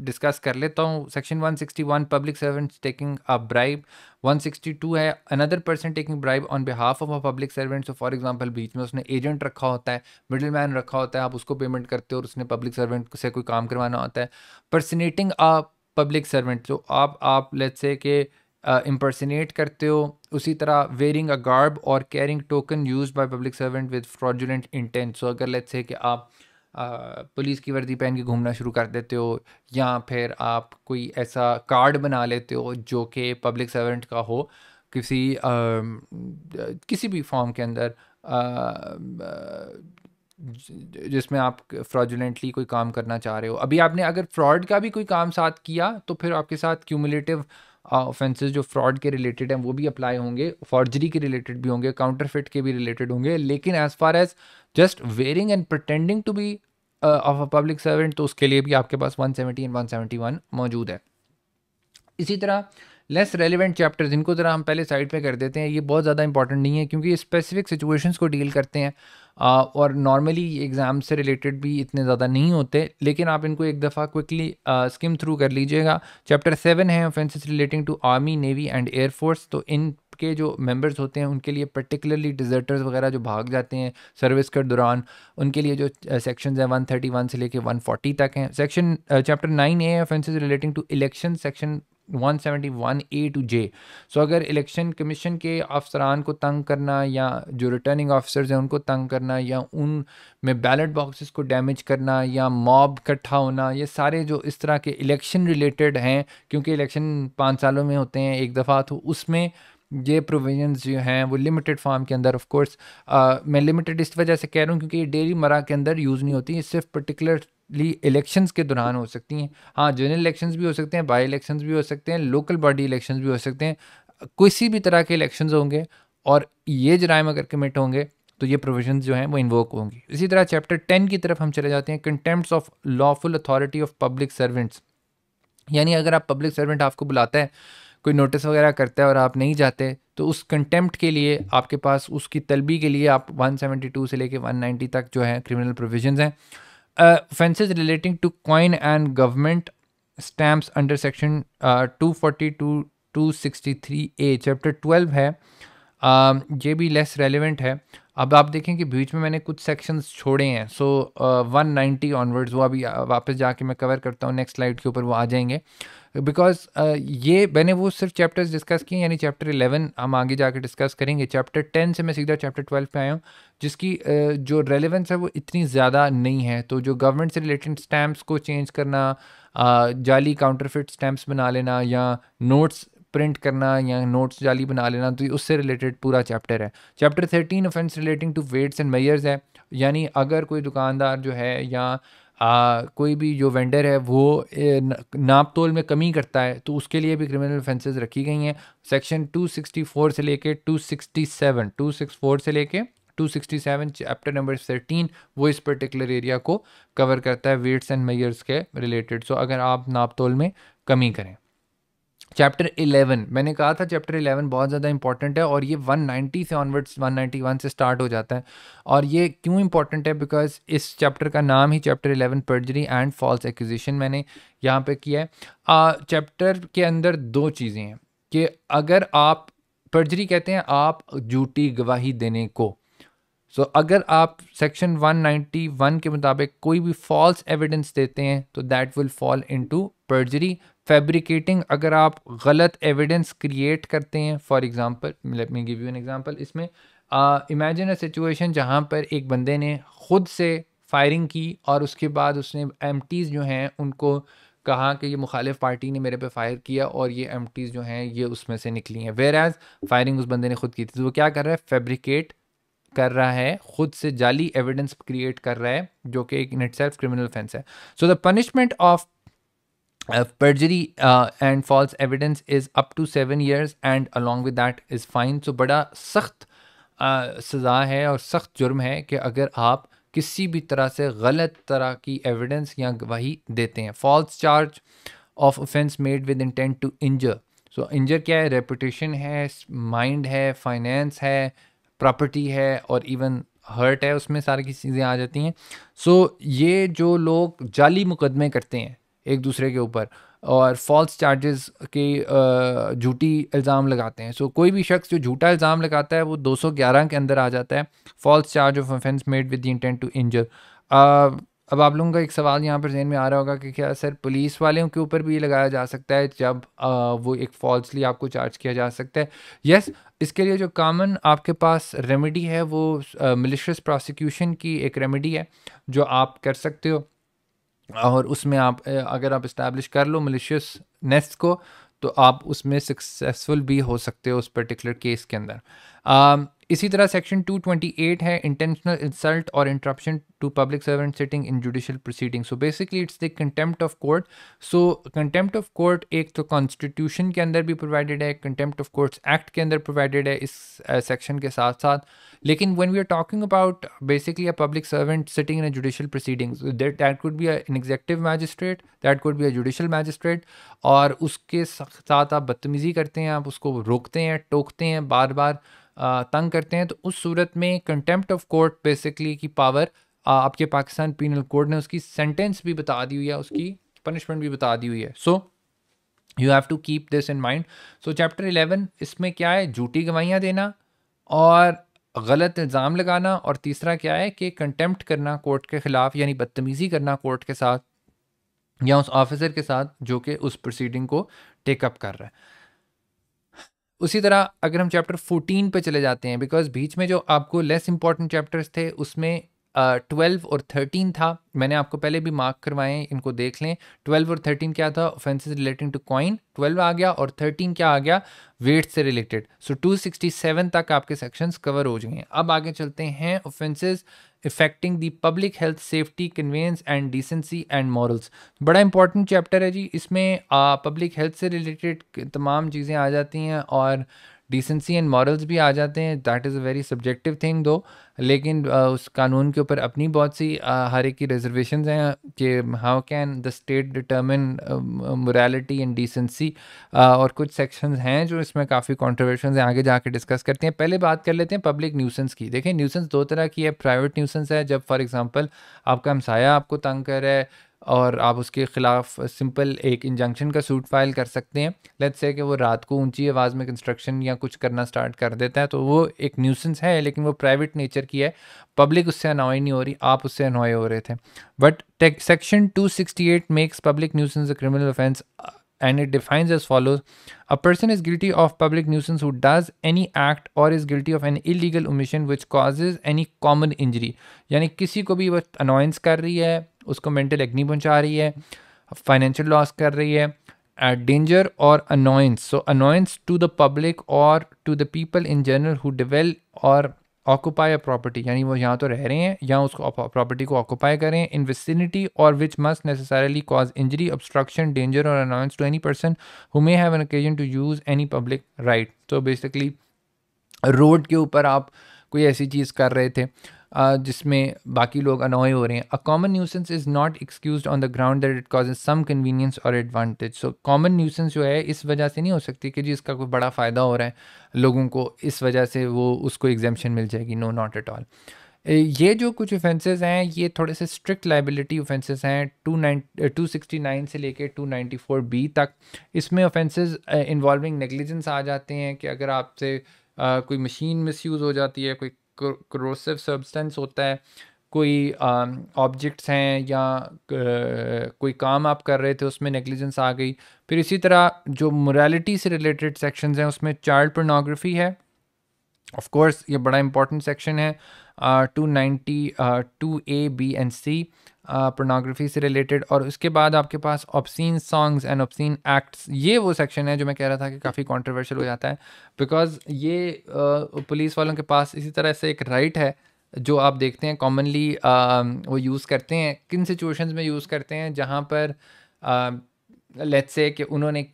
डिस्कस कर लेता हूँ section 161 public servants taking a bribe 162 है another person taking bribe on behalf of a public servant so for example बीच में उसने एजेंट रखा होता है मिडिल मैन रखा होता है आप उसको पेमेंट करते हो और उसने पब्लिक सर्वेंट से कोई काम करवाना होता है परसनेटिंग अ पब्लिक सर्वेंट जो आप आप लेट्स से के इम्पर्सनेट करते हो उसी तरह wearing a garb or carrying token use by public servant with fraudulent intent so अगर लेट्स से कि आप पुलिस की वर्दी पहन के घूमना शुरू कर देते हो या फिर आप कोई ऐसा कार्ड बना लेते हो जो कि पब्लिक सर्वेंट का हो किसी आ, किसी भी फॉर्म के अंदर जिसमें आप फ्रॉजुलेंटली कोई काम करना चाह रहे हो अभी आपने अगर फ्रॉड का भी कोई काम साथ किया तो फिर आपके साथ क्यूमुलेटिव ऑफेंसेस जो फ्रॉड के रिलेटेड हैं वो भी अप्लाई होंगे फॉर्जरी के रिलेटेड भी होंगे काउंटरफिट के भी रिलेटेड होंगे लेकिन as far as just wearing and pretending to be of a public servant तो उसके लिए भी आपके पास one seventy and one seventy one मौजूद है इसी तरह लेस रेलिवेंट चैप्टर जिनको ज़रा हम पहले साइड पे कर देते हैं ये बहुत ज़्यादा इंपॉर्टेंट नहीं है क्योंकि ये स्पेसिफिक सिचुएशंस को डील करते हैं और नॉर्मली एग्ज़ाम से रिलेटेड भी इतने ज़्यादा नहीं होते लेकिन आप इनको एक दफ़ा क्विकली स्किम थ्रू कर लीजिएगा चैप्टर सेवन है offences relating to army navy and air force तो इन के जो मेंबर्स होते हैं उनके लिए पर्टिकुलरली डिज़र्टर्स वगैरह जो भाग जाते हैं सर्विस के दौरान उनके लिए जो सेक्शंस हैं वन से लेके 140 तक हैं section chapter nine A offences relating to election section one seventy one A to J so अगर इलेक्शन कमीशन के अफसरान को तंग करना या जो रिटर्निंग ऑफिसर्स हैं उनको तंग करना या उन में बैलेट बॉक्सेस को डैमेज करना या मॉब इकट्ठा होना ये सारे जो इस तरह के इलेक्शन रिलेटेड हैं क्योंकि इलेक्शन पाँच सालों में होते हैं एक दफ़ा तो उसमें ये प्रोविजंस जो हैं वो लिमिटेड फार्म के अंदर ऑफ कोर्स मैं लिमिटेड इस वजह से कह रहा हूँ क्योंकि ये डेली मरा के अंदर यूज़ नहीं होती ये सिर्फ पर्टिकुलर ली इलेक्शंस के दौरान हो सकती हैं हाँ जनरल इलेक्शंस भी हो सकते हैं बाई इलेक्शंस भी हो सकते हैं लोकल बॉडी इलेक्शंस भी हो सकते हैं किसी भी तरह के इलेक्शंस होंगे और ये जराइम अगर कमिट होंगे तो ये प्रोविजन जो हैं वो इन्वोक होंगी इसी तरह चैप्टर टेन की तरफ हम चले जाते हैं contempt of lawful authority of public servants यानी अगर आप पब्लिक सर्वेंट आपको बुलाता है कोई नोटिस वगैरह करता है और आप नहीं जाते तो उस कंटेम्प्ट के लिए आपके पास उसकी तलबी के लिए आप 172 से लेके 190 तक जो है क्रिमिनल प्रोविजंस हैं offenses uh, relating to coin and government stamps under section two forty two to sixty three A chapter twelve है um, ये भी लेस रेलिवेंट है अब आप देखें कि बीच में मैंने कुछ सेक्शंस छोड़े हैं सो वन नाइन्टी ऑनवर्ड्स वो अभी uh, वापस जाके मैं कवर करता हूँ नेक्स्ट स्लाइड के ऊपर वो आ जाएंगे बिकॉज uh, ये मैंने वो सिर्फ चैप्टर्स डिस्कस किए यानी चैप्टर इलेवन हम आगे जाके डिस्कस करेंगे चैप्टर टेन से मैं सीधा चैप्टर ट्वेल्व पे आया हूँ जिसकी uh, जो रेलिवेंस है वो इतनी ज़्यादा नहीं है तो जो गवर्नमेंट से रिलेटेड स्टैम्प्स को चेंज करना uh, जाली काउंटरफिट स्टैम्प्स बना लेना या नोट्स प्रिंट करना या नोट्स जाली बना लेना तो उससे रिलेटेड पूरा चैप्टर है chapter thirteen offence relating to weights and measures है यानी अगर कोई दुकानदार जो है या आ, कोई भी जो वेंडर है वो नाप तोल में कमी करता है तो उसके लिए भी क्रिमिनल ऑफेंसेस रखी गई हैं सेक्शन 264 से लेके 267 264 से लेके 267 चैप्टर नंबर 13 वो इस पर्टिकुलर एरिया को कवर करता है वेट्स एंड मेयर्स के रिलेटेड सो अगर आप नाप तोल में कमी करें चैप्टर 11 मैंने कहा था चैप्टर 11 बहुत ज़्यादा इंपॉर्टेंट है और ये 190 से ऑनवर्ड्स 191 से स्टार्ट हो जाता है और ये क्यों इंपॉर्टेंट है बिकॉज इस चैप्टर का नाम ही chapter 11 perjury and false acquisition मैंने यहाँ पे किया है चैप्टर के अंदर दो चीज़ें हैं कि अगर आप पर्जरी कहते हैं आप झूठी गवाही देने को सो so, अगर आप सेक्शन 191 के मुताबिक कोई भी फॉल्स एविडेंस देते हैं तो that will fall into perjury fabricating अगर आप गलत एविडेंस क्रिएट करते हैं for example let me give you an example इसमें इमेजिन अ सिचुएशन जहाँ पर एक बंदे ने ख़ुद से फायरिंग की और उसके बाद उसने एम जो हैं उनको कहा कि ये मुखालिफ पार्टी ने मेरे पे फायर किया और ये एम जो हैं ये उसमें से निकली हैं वेर एज़ फायरिंग उस बंदे ने ख़ुद की थी तो वो क्या कर रहा है फेब्रिकेट कर रहा है खुद से जाली एविडेंस क्रिएट कर रहा है जो कि एक in itself criminal offence है so the punishment of uh, and false evidence is up to seven years and along with along is fine so बड़ा सख्त uh, सज़ा है और सख्त जुर्म है कि अगर आप किसी भी तरह से गलत तरह की एविडेंस या गवाही देते हैं false charge of offence made with intent to injure so injure क्या है रेपुटेशन है माइंड है फाइनेंस है प्रॉपर्टी है और इवन हर्ट है उसमें सारी की चीज़ें आ जाती हैं सो so, ये जो लोग जाली मुकदमे करते हैं एक दूसरे के ऊपर और फॉल्स चार्जेस के झूठी इल्ज़ाम लगाते हैं सो so, कोई भी शख्स जो झूठा इल्ज़ाम लगाता है वो 211 के अंदर आ जाता है false charge of offence made with intent to injure अब आप लोगों का एक सवाल यहाँ पर जहन में आ रहा होगा कि क्या सर पुलिस वालों के ऊपर भी लगाया जा सकता है जब आ, वो एक फॉल्सली आपको चार्ज किया जा सकता है यस yes, इसके लिए जो कॉमन आपके पास रेमेडी है वो मिलिशियस प्रोसिक्यूशन की एक रेमेडी है जो आप कर सकते हो हाँ। और उसमें आप अगर आप इस्टेब्लिश कर लो मलिशियस नेस्ट को तो आप उसमें सक्सेसफुल भी हो सकते हो उस पर्टिकुलर केस के अंदर Um, इसी तरह सेक्शन 228 है इंटेंशनल इंसल्ट और interruption to public servant sitting in judicial proceeding so basically it's the contempt of court so contempt of court एक तो कॉन्स्टिट्यूशन के अंदर भी प्रोवाइडेड है कंटेम्प्ट ऑफ कोर्ट्स एक्ट के अंदर प्रोवाइडेड है इस सेक्शन uh, के साथ साथ लेकिन when we are talking about basically a public servant sitting in a judicial proceedings that could be an executive magistrate that could be a judicial magistrate और उसके साथ आप बदतमीज़ी करते हैं आप उसको रोकते हैं टोकते हैं बार बार तंग करते हैं तो उस सूरत में कंटेम्प्ट ऑफ कोर्ट बेसिकली की पावर आपके पाकिस्तान पीनल कोड ने उसकी सेंटेंस भी बता दी हुई है उसकी पनिशमेंट भी बता दी हुई है so you have to keep this in mind so chapter eleven इसमें क्या है झूठी गवाहियाँ देना और गलत इल्ज़ाम लगाना और तीसरा क्या है कि कंटेम्प्ट करना कोर्ट के ख़िलाफ़ यानी बदतमीज़ी करना कोर्ट के साथ या उस ऑफिसर के साथ जो कि उस प्रोसीडिंग को टेकअप कर रहा है उसी तरह अगर हम चैप्टर 14 पे चले जाते हैं बिकॉज बीच में जो आपको लेस इंपॉर्टेंट चैप्टर्स थे उसमें ट्वेल्व और थर्टीन था मैंने आपको पहले भी मार्क करवाए इनको देख लें ट्वेल्व और थर्टीन क्या था offences relating to coin twelve आ गया और थर्टीन क्या आ गया वेट से related so two sixty seven तक आपके सेक्शंस कवर हो जाएंगे अब आगे चलते हैं offences affecting the public health safety convenience and decency and morals बड़ा इंपॉर्टेंट चैप्टर है जी इसमें पब्लिक हेल्थ से रिलेटेड तमाम चीज़ें आ जाती हैं और डिसेंसी एंड मॉरल्स भी आ जाते हैं that is a very subjective thing though लेकिन uh, उस कानून के ऊपर अपनी बहुत सी uh, हर एक की रिजर्वेशन हैं कि how can the state determine morality and decency और कुछ सेक्शंस हैं जो इसमें काफ़ी कॉन्ट्रोवर्शन हैं आगे जाके डिस्कस करते हैं पहले बात कर लेते हैं पब्लिक न्यूसेंस की देखें न्यूसेंस दो तरह की है प्राइवेट न्यूसेंस है जब फॉर एग्ज़ाम्पल आपका हमसाया आपको तंग कर रहा है और आप उसके ख़िलाफ़ सिंपल एक इंजंक्शन का सूट फाइल कर सकते हैं लेट्स से कि वो रात को ऊंची आवाज़ में कंस्ट्रक्शन या कुछ करना स्टार्ट कर देता है तो वो एक न्यूसेंस है लेकिन वो प्राइवेट नेचर की है पब्लिक उससे अनॉय नहीं हो रही आप उससे अनॉय हो रहे थे but section 268 makes public nuisance a criminal offence and it defines as follows a person is guilty of public nuisance who does any act or is guilty of an illegal omission which causes any common injury यानी किसी को भी वो annoyance कर रही है उसको mental agony पहुंचा रही है financial loss कर रही है at danger or annoyance. So annoyance to the public or to the people in general who dwell or occupy a property यानी वो यहाँ तो रह रहे हैं या उसको प्रॉपर्टी को ऑक्यूपाई करें इन विसिनिटी और which must necessarily cause injury obstruction danger और annoyance to any person who may have an occasion to use any public right तो बेसिकली रोड के ऊपर आप कोई ऐसी चीज़ कर रहे थे जिसमें बाकी लोग अनॉय हो रहे हैं a common nuisance is not excuse on the ground that it causes some convenience और एडवांटेज सो कॉमन न्यूसेंस जो है इस वजह से नहीं हो सकती कि जी इसका कोई बड़ा फ़ायदा हो रहा है लोगों को इस वजह से वो उसको एग्जामेशन मिल जाएगी नो नॉट एट ऑल ये जो कुछ ऑफेंसेस हैं ये थोड़े से स्ट्रिक्ट लाइबिलिटी ऑफेंसेस हैं two nine two sixty nine से लेके टू नाइन्टी फोर बी तक इसमें ऑफेंसेस इन्वॉल्विंग नेगलिजेंस आ जाते हैं कि अगर आपसे कोई मशीन मिसयूज़ हो जाती है कोई क्रोसिव सब्सटेंस होता है कोई ऑब्जेक्ट्स हैं या कोई काम आप कर रहे थे उसमें नेग्लिजेंस आ गई फिर इसी तरह जो मोरालिटी से रिलेटेड सेक्शंस हैं उसमें चाइल्ड प्रोनाग्राफी है ऑफ कोर्स ये बड़ा इंपॉर्टेंट सेक्शन है two ninety two A B and C pornography से रिलेटेड और उसके बाद आपके पास obscene songs and obscene acts ये वो सेक्शन है जो मैं कह रहा था कि काफ़ी कॉन्ट्रोवर्शल हो जाता है बिकॉज ये पुलिस वालों के पास इसी तरह से एक राइट है जो आप देखते हैं कॉमनली वो यूज़ करते हैं किन सिचुएशंस में यूज़ करते हैं जहाँ पर लेट्स से कि उन्होंने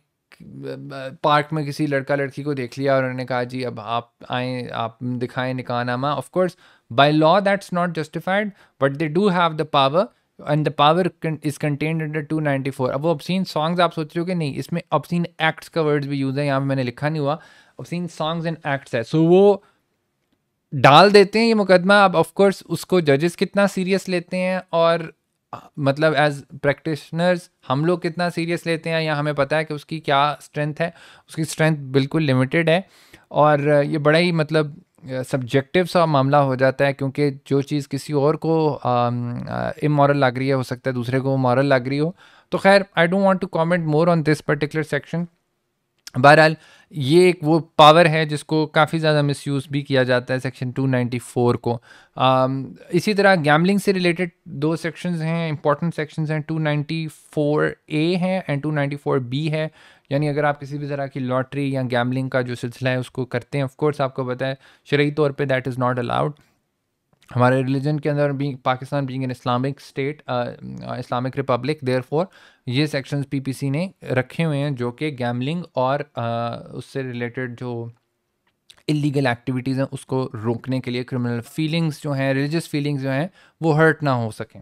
पार्क में किसी लड़का लड़की को देख लिया और उन्होंने कहा जी अब आप आए आप दिखाएं निकाह नामा of course by law that's not justified but they do have the power and the power is contained under four अब वो अपसीन सॉन्ग्स आप सोच रहे हो कि नहीं इसमें अपसीन एक्ट्स का वर्ड्स भी यूज़ है यहाँ पर मैंने लिखा नहीं हुआ अपसीन सॉन्ग्स एंड एक्ट्स है सो so, वो डाल देते हैं ये मुकदमा अब ऑफकोर्स उसको जजेस कितना सीरियस लेते हैं और मतलब एज प्रैक्टिशनर्स हम लोग कितना सीरियस लेते हैं या हमें पता है कि उसकी क्या स्ट्रेंथ है उसकी स्ट्रेंथ बिल्कुल लिमिटेड है और ये बड़ा ही मतलब सब्जेक्टिव सा मामला हो जाता है क्योंकि जो चीज़ किसी और को इमॉरल लग रही है हो सकता है दूसरे को मॉरल लग रही हो तो खैर I don't want to comment more on this particular section बहरहाल ये एक वो पावर है जिसको काफ़ी ज़्यादा मिसयूज़ भी किया जाता है सेक्शन 294 को इसी तरह गैमलिंग से रिलेटेड दो सेक्शंस हैं इंपॉर्टेंट सेक्शंस हैं 294 ए हैं एंड 294 बी है यानी अगर आप किसी भी तरह की लॉटरी या गैमलिंग का जो सिलसिला है उसको करते हैं ऑफ कोर्स आपको पता है शरी तौर पे दैट इज़ नॉट अलाउड हमारे रिलीजन के अंदर being Pakistan being an Islamic state Islamic republic therefore ये सेक्शंस पीपीसी ने रखे हुए हैं जो कि गैमलिंग और uh, उससे रिलेटेड जो इलीगल एक्टिविटीज़ हैं उसको रोकने के लिए क्रिमिनल फीलिंग्स जो हैं रिलीजियस फीलिंग्स जो हैं वो हर्ट ना हो सकें